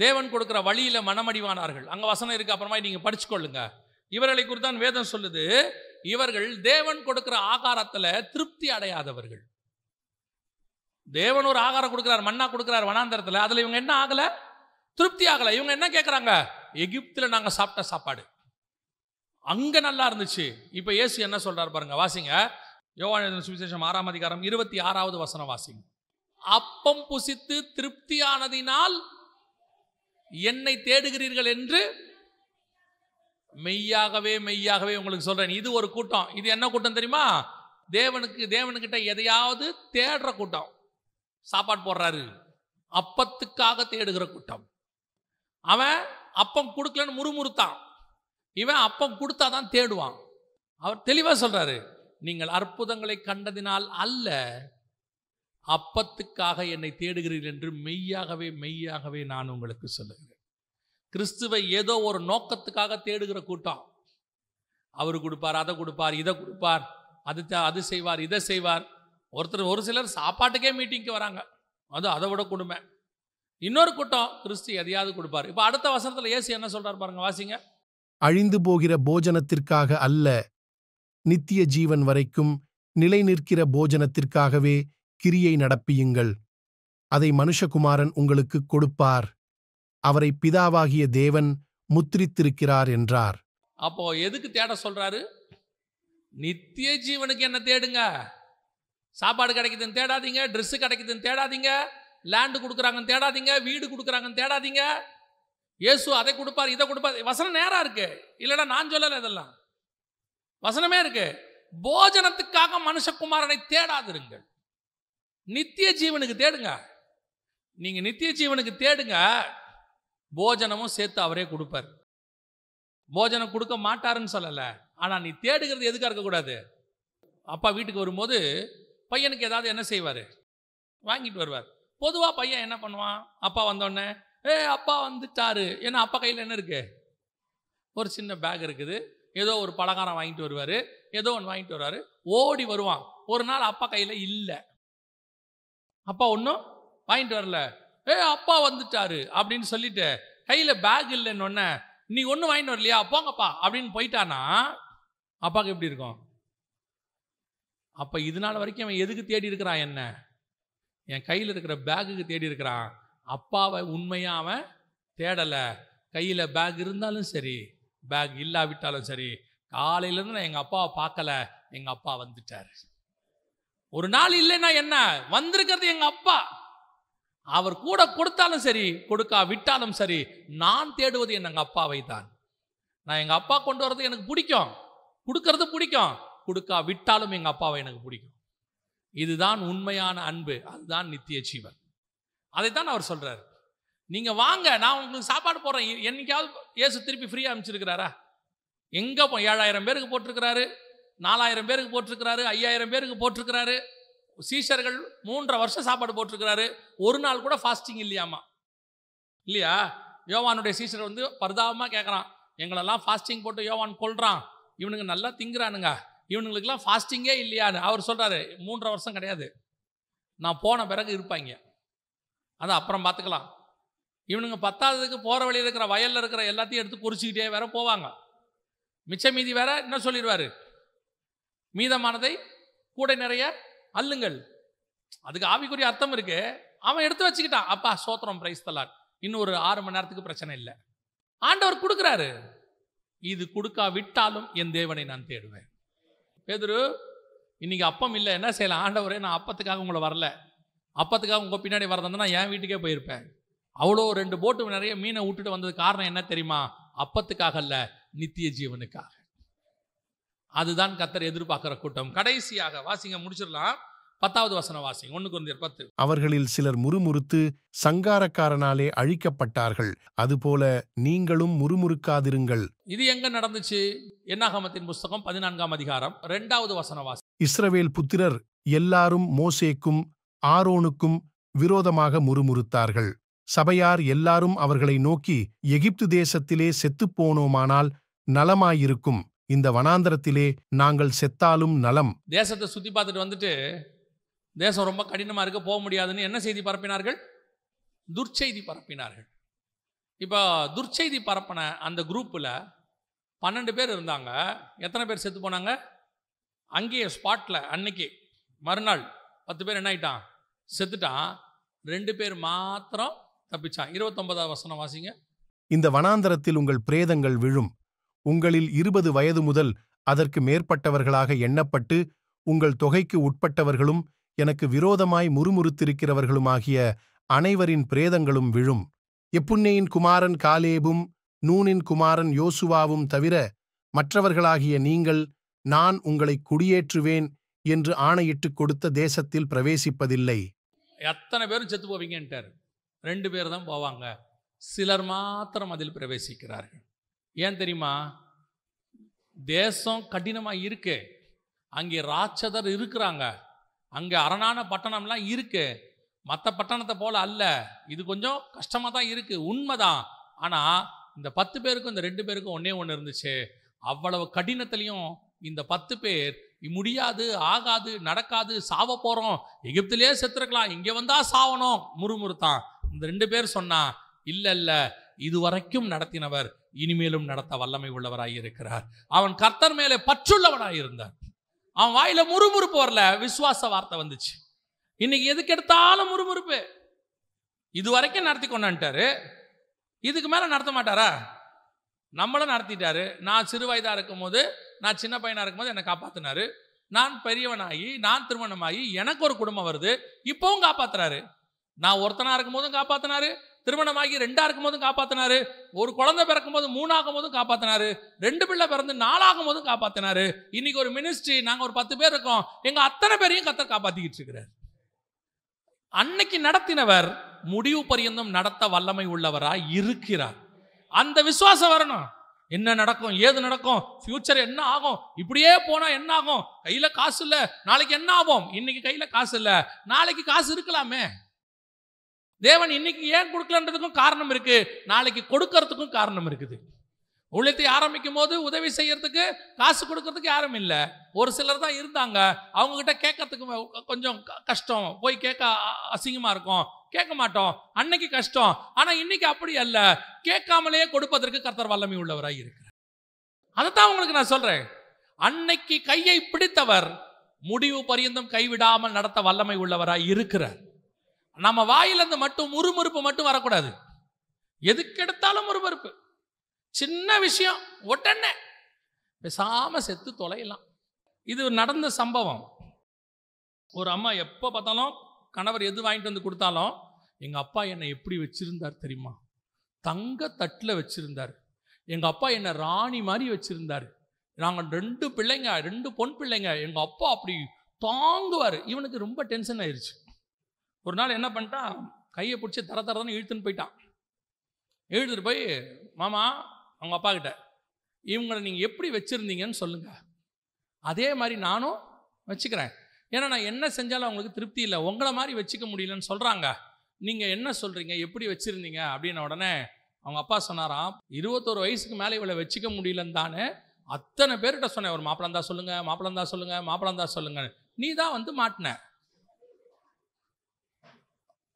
தேவன் கொடுக்குற வழியில மனமடிவானார்கள் அங்க வசனம் இருக்கு அப்புறமா நீங்க படிச்சுக்கொள்ளுங்க இவர்களை குறித்தான் வேதம் சொல்லுது இவர்கள் தேவன் கொடுக்குற ஆகாரத்துல திருப்தி அடையாதவர்கள் தேவன் ஒரு ஆகாரம் கொடுக்கிறார் மண்ணா கொடுக்குறார் வனாந்தரத்தில் அதில் இவங்க என்ன ஆகலை திருப்தி ஆகலை இவங்க என்ன கேட்குறாங்க எகிப்தில் நாங்கள் சாப்பிட்ட சாப்பாடு அங்கே நல்லா இருந்துச்சு இப்போ இயேசு என்ன சொல்கிறார் பாருங்க வாசிங்க யோவான சுவிசேஷம் ஆறாம் அதிகாரம் இருபத்தி ஆறாவது வசனம் வாசிங்க அப்பம் புசித்து திருப்தியானதினால் என்னை தேடுகிறீர்கள் என்று மெய்யாகவே மெய்யாகவே உங்களுக்கு சொல்கிறேன் இது ஒரு கூட்டம் இது என்ன கூட்டம் தெரியுமா தேவனுக்கு தேவனுக்கிட்ட எதையாவது தேடுற கூட்டம் சாப்பாடு போடுறாரு அப்பத்துக்காக தேடுகிற கூட்டம் அவன் அப்பம் கொடுக்கலன்னு முறுமுறுத்தான் இவன் அப்பம் கொடுத்தா தான் தேடுவான் அவர் தெளிவாக சொல்கிறாரு நீங்கள் அற்புதங்களை கண்டதினால் அல்ல அப்பத்துக்காக என்னை தேடுகிறீர்கள் என்று மெய்யாகவே மெய்யாகவே நான் உங்களுக்கு சொல்லுகிறேன் கிறிஸ்துவை ஏதோ ஒரு நோக்கத்துக்காக தேடுகிற கூட்டம் அவர் கொடுப்பார் அதை கொடுப்பார் இதை கொடுப்பார் அது அது செய்வார் இதை செய்வார் ஒருத்தர் ஒரு சிலர் சாப்பாட்டுக்கே மீட்டிங்க்கு வராங்க அது அதை விட கொடுமை இன்னொரு கூட்டம் கிறிஸ்து எதையாவது கொடுப்பார் இப்போ அடுத்த வசனத்தில் இயேசு என்ன சொல்றார் பாருங்க வாசிங்க அழிந்து போகிற போஜனத்திற்காக அல்ல நித்திய ஜீவன் வரைக்கும் நிலை நிற்கிற போஜனத்திற்காகவே கிரியை நடப்பியுங்கள் அதை மனுஷகுமாரன் உங்களுக்கு கொடுப்பார் அவரை பிதாவாகிய தேவன் முத்திரித்திருக்கிறார் என்றார் அப்போ எதுக்கு தேட சொல்றாரு நித்திய ஜீவனுக்கு என்ன தேடுங்க சாப்பாடு கிடைக்குதுன்னு தேடாதீங்க ட்ரெஸ்ஸு கிடைக்குதுன்னு தேடாதீங்க லேண்டு கொடுக்குறாங்கன்னு தேடாதீங்க வீடு கொடுக்குறாங்கன்னு தேடாதீங்க இயேசு அதை கொடுப்பார் இதை கொடுப்பார் வசனம் நேராக இருக்கு இல்லைன்னா நான் சொல்லலை இதெல்லாம் வசனமே இருக்கு போஜனத்துக்காக மனுஷகுமாரனை தேடாதிருங்கள் நித்திய ஜீவனுக்கு தேடுங்க நீங்கள் நித்திய ஜீவனுக்கு தேடுங்க போஜனமும் சேர்த்து அவரே கொடுப்பார் போஜனம் கொடுக்க மாட்டாருன்னு சொல்லலை ஆனால் நீ தேடுகிறது எதுக்காக இருக்கக்கூடாது அப்பா வீட்டுக்கு வரும்போது பையனுக்கு ஏதாவது என்ன செய்வார் வாங்கிட்டு வருவார் பொதுவாக பையன் என்ன பண்ணுவான் அப்பா வந்தோடனே ஏ அப்பா வந்துட்டாரு ஏன்னா அப்பா கையில் என்ன இருக்கு ஒரு சின்ன பேக் இருக்குது ஏதோ ஒரு பலகாரம் வாங்கிட்டு வருவார் ஏதோ ஒன்று வாங்கிட்டு வருவார் ஓடி வருவான் ஒரு நாள் அப்பா கையில் இல்லை அப்பா ஒன்றும் வாங்கிட்டு வரல ஏ அப்பா வந்துட்டாரு அப்படின்னு சொல்லிட்டு கையில் பேக் இல்லைன்னு ஒன்று நீ ஒன்றும் வாங்கிட்டு வரலையா போங்கப்பா அப்படின்னு போயிட்டானா அப்பாவுக்கு எப்படி இருக்கும் அப்போ இதனால வரைக்கும் அவன் எதுக்கு தேடி இருக்கிறான் என்ன என் கையில் இருக்கிற பேக்குக்கு தேடி இருக்கிறான் அப்பாவை உண்மையாக அவன் தேடலை கையில் பேக் இருந்தாலும் சரி பேக் இல்லாவிட்டாலும் சரி காலையிலேருந்து நான் எங்கள் அப்பாவை பார்க்கல எங்கள் அப்பா வந்துட்டார் ஒரு நாள் இல்லைன்னா என்ன வந்திருக்கிறது எங்கள் அப்பா அவர் கூட கொடுத்தாலும் சரி கொடுக்கா விட்டாலும் சரி நான் தேடுவது என் எங்கள் அப்பாவை தான் நான் எங்கள் அப்பா கொண்டு வர்றது எனக்கு பிடிக்கும் கொடுக்கறது பிடிக்கும் கொடுக்கா விட்டாலும் எங்கள் அப்பாவை எனக்கு பிடிக்கும் இதுதான் உண்மையான அன்பு அதுதான் நித்திய ஜீவன் அதைத்தான் அவர் சொல்கிறார் நீங்கள் வாங்க நான் உங்களுக்கு சாப்பாடு போடுறேன் என்னைக்காவது இயேசு திருப்பி ஃப்ரீயாக அனுப்பிச்சிருக்கிறாரா எங்கே போ ஏழாயிரம் பேருக்கு போட்டிருக்கிறாரு நாலாயிரம் பேருக்கு போட்டிருக்கிறாரு ஐயாயிரம் பேருக்கு போட்டிருக்கிறாரு சீஷர்கள் மூன்றரை வருஷம் சாப்பாடு போட்டிருக்கிறாரு ஒரு நாள் கூட ஃபாஸ்டிங் இல்லையாமா இல்லையா யோவானுடைய சீஷர் வந்து பரிதாபமாக கேட்குறான் எங்களெல்லாம் ஃபாஸ்டிங் போட்டு யோவான் கொள்கிறான் இவனுங்க நல்லா திங்குறானுங்க இவனுங்களுக்கெல்லாம் ஃபாஸ்டிங்கே இல்லையான்னு அவர் சொல்கிறாரு மூன்றரை வருஷம் கிடையாது நான் போன பிறகு இருப்பாங்க அதை அப்புறம் பார்த்துக்கலாம் இவனுங்க பத்தாவதுக்கு போகிற வழியில் இருக்கிற வயலில் இருக்கிற எல்லாத்தையும் எடுத்து குறிச்சிக்கிட்டே வேற போவாங்க மிச்ச மீதி வேற என்ன சொல்லிடுவார் மீதமானதை கூட நிறைய அல்லுங்கள் அதுக்கு ஆவிக்குரிய அர்த்தம் இருக்கு அவன் எடுத்து வச்சுக்கிட்டான் அப்பா சோத்திரம் பிரைஸ் தலாட் இன்னும் ஒரு ஆறு மணி நேரத்துக்கு பிரச்சனை இல்லை ஆண்டவர் கொடுக்குறாரு இது கொடுக்கா விட்டாலும் என் தேவனை நான் தேடுவேன் பேதுரு இன்னைக்கு அப்பம் இல்லை என்ன செய்யலாம் ஆண்டவரே நான் அப்பத்துக்காக உங்களை வரல அப்பத்துக்காக உங்கள் பின்னாடி நான் என் வீட்டுக்கே போயிருப்பேன் அவ்வளோ ரெண்டு போட்டு நிறைய மீனை விட்டுட்டு வந்தது காரணம் என்ன தெரியுமா அப்பத்துக்காக அல்ல நித்திய ஜீவனுக்காக அதுதான் கத்தர் எதிர்பார்க்குற கூட்டம் கடைசியாக வாசிங்க முடிச்சிடலாம் பத்தாவது வசன வாசி ஒன்று பத்து அவர்களில் சிலர் முறுமுறுத்து சங்காரக்காரனாலே அழிக்கப்பட்டார்கள் அதுபோல நீங்களும் முறுமுறுக்காதிருங்கள் இது எங்க நடந்துச்சு என்னாகமத்தின் புஸ்தகம் பதினான்காம் அதிகாரம் இரண்டாவது வசன வாசி இஸ்ரவேல் புத்திரர் எல்லாரும் மோசேக்கும் ஆரோனுக்கும் விரோதமாக முறுமுறுத்தார்கள் சபையார் எல்லாரும் அவர்களை நோக்கி எகிப்து தேசத்திலே செத்துப்போனோமானால் நலமாயிருக்கும் இந்த வனாந்தரத்திலே நாங்கள் செத்தாலும் நலம் தேசத்தை சுத்தி பார்த்துட்டு வந்துட்டு தேசம் ரொம்ப கடினமாக இருக்க போக முடியாதுன்னு என்ன செய்தி பரப்பினார்கள் துர்ச்செய்தி பரப்பினார்கள் இப்போ துர்ச்செய்தி பரப்பின அந்த குரூப்பில் பன்னெண்டு பேர் இருந்தாங்க எத்தனை பேர் செத்து போனாங்க அங்கேயே ஸ்பாட்டில் அன்னைக்கு மறுநாள் பத்து பேர் என்ன ஆயிட்டான் செத்துட்டான் ரெண்டு பேர் மாத்திரம் தப்பிச்சான் இருபத்தொன்பதாவது வசனம் வாசிங்க இந்த வனாந்தரத்தில் உங்கள் பிரேதங்கள் விழும் உங்களில் இருபது வயது முதல் அதற்கு மேற்பட்டவர்களாக எண்ணப்பட்டு உங்கள் தொகைக்கு உட்பட்டவர்களும் எனக்கு விரோதமாய் முறுமுறுத்திருக்கிறவர்களுமாகிய அனைவரின் பிரேதங்களும் விழும் எப்புன்னேயின் குமாரன் காலேபும் நூனின் குமாரன் யோசுவாவும் தவிர மற்றவர்களாகிய நீங்கள் நான் உங்களை குடியேற்றுவேன் என்று ஆணையிட்டுக் கொடுத்த தேசத்தில் பிரவேசிப்பதில்லை அத்தனை பேரும் செத்து போவீங்கன்ட்டார் ரெண்டு பேர் தான் போவாங்க சிலர் மாத்திரம் அதில் பிரவேசிக்கிறார்கள் ஏன் தெரியுமா தேசம் கடினமாக இருக்கு அங்கே ராட்சதர் இருக்கிறாங்க அங்கே அரணான பட்டணம்லாம் இருக்குது மற்ற பட்டணத்தை போல் அல்ல இது கொஞ்சம் கஷ்டமாக தான் இருக்குது உண்மைதான் ஆனால் இந்த பத்து பேருக்கும் இந்த ரெண்டு பேருக்கும் ஒன்றே ஒன்று இருந்துச்சு அவ்வளவு கடினத்துலேயும் இந்த பத்து பேர் முடியாது ஆகாது நடக்காது சாவ போகிறோம் எகிப்திலே செத்துருக்கலாம் இங்கே வந்தால் சாவணும் முறுமுறுத்தான் இந்த ரெண்டு பேர் சொன்னான் இல்லை இல்லை இதுவரைக்கும் நடத்தினவர் இனிமேலும் நடத்த வல்லமை உள்ளவராக இருக்கிறார் அவன் கர்த்தர் மேலே பற்றுள்ளவனாக இருந்தார் அவன் வாயில முறுமுறுப்பு வரல விசுவாச வார்த்தை வந்துச்சு இன்னைக்கு எதுக்கு எடுத்தாலும் முறுமுறுப்பு இது வரைக்கும் நடத்தி கொண்டான்ட்டாரு இதுக்கு மேலே நடத்த மாட்டாரா நம்மளும் நடத்திட்டாரு நான் சிறு வயதாக இருக்கும் போது நான் சின்ன பையனாக போது என்னை காப்பாத்தினாரு நான் பெரியவனாகி நான் திருமணமாகி எனக்கு ஒரு குடும்பம் வருது இப்போவும் காப்பாத்துறாரு நான் ஒருத்தனா இருக்கும் போதும் காப்பாத்தினாரு திருமணமாகி ரெண்டா இருக்கும் போதும் காப்பாத்தினாரு ஒரு குழந்தை பிறக்கும் போது மூணாகும் போதும் காப்பாத்தினாரு ரெண்டு பிள்ளை பிறந்து நாலாகும் போதும் காப்பாத்தினாரு இன்னைக்கு ஒரு மினிஸ்ட்ரி நாங்க ஒரு பத்து பேர் இருக்கோம் எங்க அத்தனை பேரையும் கத்தர் காப்பாத்திக்கிட்டு இருக்கிறார் அன்னைக்கு நடத்தினவர் முடிவு பரியந்தம் நடத்த வல்லமை உள்ளவரா இருக்கிறார் அந்த விசுவாசம் வரணும் என்ன நடக்கும் ஏது நடக்கும் ஃபியூச்சர் என்ன ஆகும் இப்படியே போனால் என்ன ஆகும் கையில் காசு இல்லை நாளைக்கு என்ன ஆகும் இன்னைக்கு கையில் காசு இல்லை நாளைக்கு காசு இருக்கலாமே தேவன் இன்னைக்கு ஏன் கொடுக்கலன்றதுக்கும் காரணம் இருக்கு நாளைக்கு கொடுக்கறதுக்கும் காரணம் இருக்குது ஊழியத்தை ஆரம்பிக்கும் போது உதவி செய்யறதுக்கு காசு கொடுக்கறதுக்கு யாரும் இல்லை ஒரு சிலர் தான் இருந்தாங்க அவங்கக்கிட்ட கேட்கறதுக்கு கொஞ்சம் கஷ்டம் போய் கேட்க அசிங்கமாக இருக்கும் கேட்க மாட்டோம் அன்னைக்கு கஷ்டம் ஆனால் இன்னைக்கு அப்படி அல்ல கேட்காமலேயே கொடுப்பதற்கு கர்த்தர் வல்லமை உள்ளவராக இருக்கிறார் அதைத்தான் உங்களுக்கு நான் சொல்கிறேன் அன்னைக்கு கையை பிடித்தவர் முடிவு பரியந்தம் கைவிடாமல் நடத்த வல்லமை உள்ளவராக இருக்கிறார் நம்ம வாயிலிருந்து மட்டும் முறுமுறுப்பு மட்டும் வரக்கூடாது எதுக்கு எடுத்தாலும் முறுமுறுப்பு சின்ன விஷயம் உடனே பேசாமல் செத்து தொலையலாம் இது நடந்த சம்பவம் ஒரு அம்மா எப்போ பார்த்தாலும் கணவர் எது வாங்கிட்டு வந்து கொடுத்தாலும் எங்கள் அப்பா என்னை எப்படி வச்சுருந்தார் தெரியுமா தங்க தட்டில் வச்சுருந்தார் எங்கள் அப்பா என்னை ராணி மாதிரி வச்சுருந்தார் நாங்கள் ரெண்டு பிள்ளைங்க ரெண்டு பொன் பிள்ளைங்க எங்கள் அப்பா அப்படி தாங்குவார் இவனுக்கு ரொம்ப டென்ஷன் ஆயிடுச்சு ஒரு நாள் என்ன பண்ணிட்டான் கையை பிடிச்சி தர தரதான்னு இழுத்துன்னு போயிட்டான் இழுத்துட்டு போய் மாமா அவங்க அப்பா கிட்ட இவங்களை நீங்கள் எப்படி வச்சுருந்தீங்கன்னு சொல்லுங்கள் அதே மாதிரி நானும் வச்சுக்கிறேன் ஏன்னா நான் என்ன செஞ்சாலும் அவங்களுக்கு திருப்தி இல்லை உங்களை மாதிரி வச்சுக்க முடியலன்னு சொல்கிறாங்க நீங்கள் என்ன சொல்கிறீங்க எப்படி வச்சுருந்தீங்க அப்படின்ன உடனே அவங்க அப்பா சொன்னாராம் இருபத்தோரு வயசுக்கு மேலே இவளை வச்சுக்க முடியலன்னு தானே அத்தனை பேர்கிட்ட சொன்னேன் ஒரு மாப்பிளந்தா சொல்லுங்கள் மாப்பிளந்தா சொல்லுங்கள் மாப்பிளந்தா சொல்லுங்கள் நீ தான் வந்து மாட்டின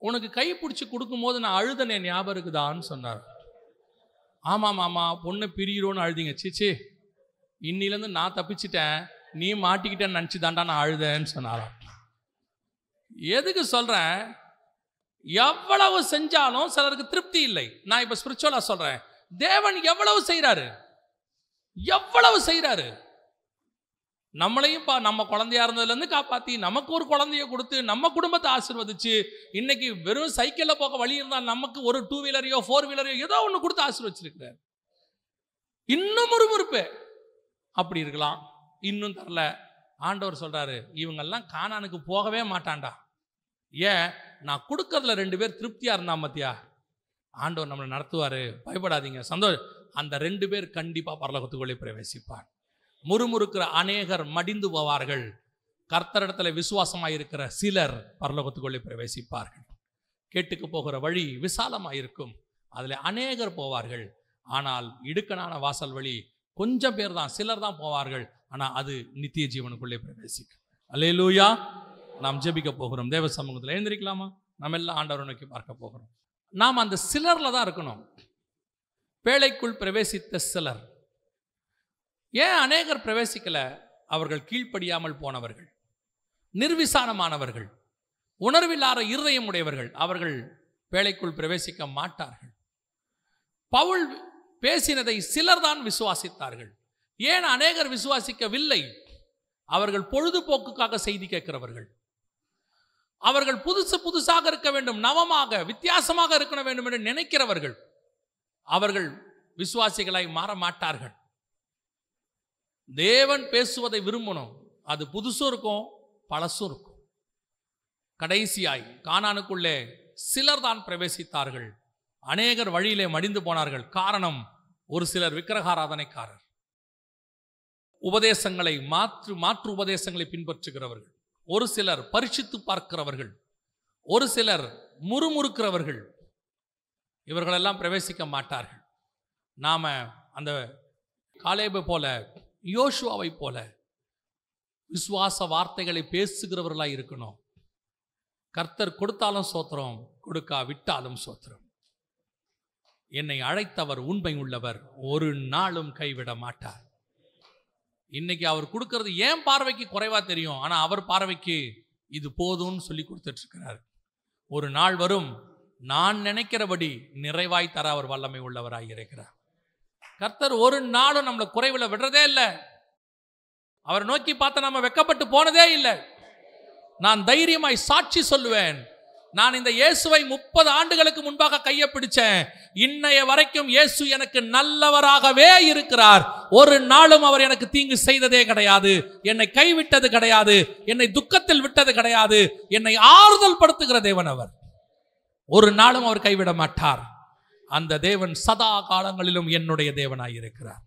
உனக்கு கை பிடிச்சி கொடுக்கும்போது நான் அழுதனே ஞாபகம் இருக்குதான்னு சொன்னார் ஆமாம் ஆமாம் பொண்ணை பிரியிறோன்னு அழுதிங்க சீச்சி இன்னிலேருந்து நான் தப்பிச்சிட்டேன் நீ மாட்டிக்கிட்டேன்னு நினச்சிதான்டா நான் அழுதேன்னு சொன்னாராம் எதுக்கு சொல்கிறேன் எவ்வளவு செஞ்சாலும் சிலருக்கு திருப்தி இல்லை நான் இப்போ ஸ்பிரிச்சுவலாக சொல்கிறேன் தேவன் எவ்வளவு செய்கிறாரு எவ்வளவு செய்கிறாரு நம்மளையும் பா நம்ம குழந்தையா இருந்ததுலேருந்து காப்பாற்றி நமக்கு ஒரு குழந்தைய கொடுத்து நம்ம குடும்பத்தை ஆசிர்வதிச்சு இன்னைக்கு வெறும் சைக்கிளில் போக வழி இருந்தால் நமக்கு ஒரு டூ வீலரையோ ஃபோர் வீலரையோ ஏதோ ஒன்று கொடுத்து ஆசிர்வச்சிருக்கிறார் இன்னும் முறுமுறுப்பு அப்படி இருக்கலாம் இன்னும் தரல ஆண்டவர் சொல்றாரு இவங்கெல்லாம் காணானுக்கு போகவே மாட்டான்டா ஏன் நான் கொடுக்கறதுல ரெண்டு பேர் திருப்தியாக இருந்தா மத்தியா ஆண்டவர் நம்மளை நடத்துவாரு பயப்படாதீங்க சந்தோஷம் அந்த ரெண்டு பேர் கண்டிப்பாக பரலோகத்துக்குள்ளே பிரவேசிப்பான் முறுமுறுக்கிற அநேகர் மடிந்து போவார்கள் கர்த்தரிடத்துல விசுவாசமாக இருக்கிற சிலர் பரலோகத்துக்குள்ளே பிரவேசிப்பார்கள் கேட்டுக்கு போகிற வழி விசாலமாக இருக்கும் அதில் அநேகர் போவார்கள் ஆனால் இடுக்கனான வாசல் வழி கொஞ்சம் பேர் தான் சிலர் தான் போவார்கள் ஆனால் அது நித்திய ஜீவனுக்குள்ளே பிரவேசிக்கும் அல்லே லூயா நாம் ஜெபிக்க போகிறோம் தேவ சமூகத்தில் எழுந்திருக்கலாமா நம்ம எல்லாம் ஆண்டவரை நோக்கி பார்க்க போகிறோம் நாம் அந்த சிலரில் தான் இருக்கணும் பேழைக்குள் பிரவேசித்த சிலர் ஏன் அநேகர் பிரவேசிக்கல அவர்கள் கீழ்ப்படியாமல் போனவர்கள் நிர்விசாரமானவர்கள் உணர்வில்லாத இருதயம் உடையவர்கள் அவர்கள் வேலைக்குள் பிரவேசிக்க மாட்டார்கள் பவுல் பேசினதை சிலர் தான் விசுவாசித்தார்கள் ஏன் அநேகர் விசுவாசிக்கவில்லை அவர்கள் பொழுதுபோக்குக்காக செய்தி கேட்கிறவர்கள் அவர்கள் புதுசு புதுசாக இருக்க வேண்டும் நவமாக வித்தியாசமாக இருக்க வேண்டும் என்று நினைக்கிறவர்கள் அவர்கள் விசுவாசிகளாய் மாற மாட்டார்கள் தேவன் பேசுவதை விரும்பணும் அது புதுசும் இருக்கும் பழசும் இருக்கும் கடைசியாய் காணானுக்குள்ளே சிலர் தான் பிரவேசித்தார்கள் அநேகர் வழியிலே மடிந்து போனார்கள் காரணம் ஒரு சிலர் விக்கிரகாராதனைக்காரர் உபதேசங்களை மாற்று மாற்று உபதேசங்களை பின்பற்றுகிறவர்கள் ஒரு சிலர் பரிசித்து பார்க்கிறவர்கள் ஒரு சிலர் முறுமுறுக்கிறவர்கள் இவர்களெல்லாம் பிரவேசிக்க மாட்டார்கள் நாம் அந்த காலேபை போல யோசுவாவை போல விசுவாச வார்த்தைகளை பேசுகிறவர்களாக இருக்கணும் கர்த்தர் கொடுத்தாலும் சோத்திரம் கொடுக்கா விட்டாலும் சோத்திரம் என்னை அழைத்தவர் உண்மை உள்ளவர் ஒரு நாளும் கைவிட மாட்டார் இன்னைக்கு அவர் கொடுக்கறது ஏன் பார்வைக்கு குறைவா தெரியும் ஆனால் அவர் பார்வைக்கு இது போதும்னு சொல்லி கொடுத்துட்டு இருக்கிறார் ஒரு நாள் வரும் நான் நினைக்கிறபடி நிறைவாய் தர அவர் வல்லமை உள்ளவராக இருக்கிறார் கர்த்தர் ஒரு நாளும் நம்மளை குறைவில் விடுறதே இல்லை அவரை நோக்கி பார்த்த நம்ம வெக்கப்பட்டு போனதே இல்லை நான் தைரியமாய் சாட்சி சொல்லுவேன் நான் இந்த இயேசுவை முப்பது ஆண்டுகளுக்கு முன்பாக கையை பிடிச்சேன் இன்னைய வரைக்கும் இயேசு எனக்கு நல்லவராகவே இருக்கிறார் ஒரு நாளும் அவர் எனக்கு தீங்கு செய்ததே கிடையாது என்னை கைவிட்டது கிடையாது என்னை துக்கத்தில் விட்டது கிடையாது என்னை ஆறுதல் படுத்துகிற தேவன் அவர் ஒரு நாளும் அவர் கைவிட மாட்டார் அந்த தேவன் சதா காலங்களிலும் என்னுடைய தேவனாய் இருக்கிறார்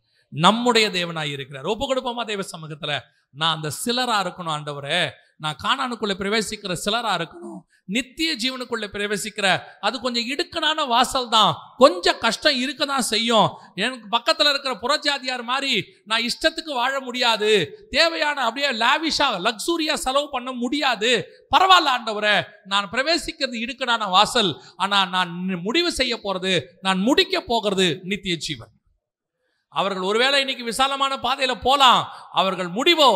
நம்முடைய தேவனாய் இருக்கிறார் ஒப்பு கொடுப்போமா தேவ சமூகத்தில் நான் அந்த சிலராக இருக்கணும் ஆண்டவரே நான் காணானுக்குள்ளே பிரவேசிக்கிற சிலராக இருக்கணும் நித்திய ஜீவனுக்குள்ளே பிரவேசிக்கிற அது கொஞ்சம் இடுக்கனான வாசல் தான் கொஞ்சம் கஷ்டம் இருக்க தான் செய்யும் எனக்கு பக்கத்தில் இருக்கிற புறஜாதியார் மாதிரி நான் இஷ்டத்துக்கு வாழ முடியாது தேவையான அப்படியே லாவிஷாக லக்ஸூரியாக செலவு பண்ண முடியாது பரவாயில்ல ஆண்டவரை நான் பிரவேசிக்கிறது இடுக்கனான வாசல் ஆனால் நான் முடிவு செய்ய போகிறது நான் முடிக்க போகிறது நித்திய ஜீவன் அவர்கள் ஒருவேளை இன்னைக்கு விசாலமான பாதையில் போகலாம் அவர்கள் முடிவோ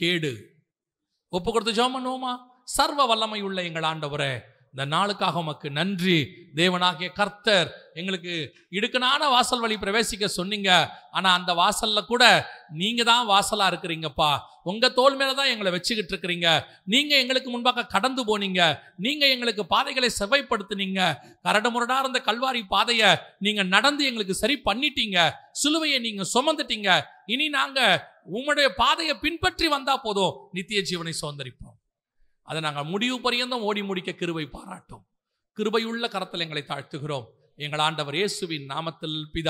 கேடு ஒப்பு கொடுத்து ஜோம் பண்ணுவோமா சர்வ வல்லமை உள்ள எங்கள் ஆண்டவரே இந்த நாளுக்காக உமக்கு நன்றி தேவனாகிய கர்த்தர் எங்களுக்கு இடுக்கனான வாசல் வழி பிரவேசிக்க சொன்னீங்க ஆனால் அந்த வாசலில் கூட நீங்கள் தான் வாசலாக இருக்கிறீங்கப்பா உங்கள் தோல் மேலே தான் எங்களை வச்சுக்கிட்டு இருக்கிறீங்க நீங்கள் எங்களுக்கு முன்பாக கடந்து போனீங்க நீங்கள் எங்களுக்கு பாதைகளை கரடு முரடாக இருந்த கல்வாரி பாதையை நீங்கள் நடந்து எங்களுக்கு சரி பண்ணிட்டீங்க சிலுவையை நீங்கள் சுமந்துட்டீங்க இனி நாங்கள் உங்களுடைய பாதையை பின்பற்றி வந்தால் போதும் நித்திய ஜீவனை சுதந்திரிப்போம் அதை நாங்கள் முடிவு பரியந்தம் ஓடி முடிக்க கிருபை பாராட்டும் கிருபையுள்ள கரத்தில் எங்களை தாழ்த்துகிறோம் எங்கள் ஆண்டவர் இயேசுவின் நாமத்தில் பிதா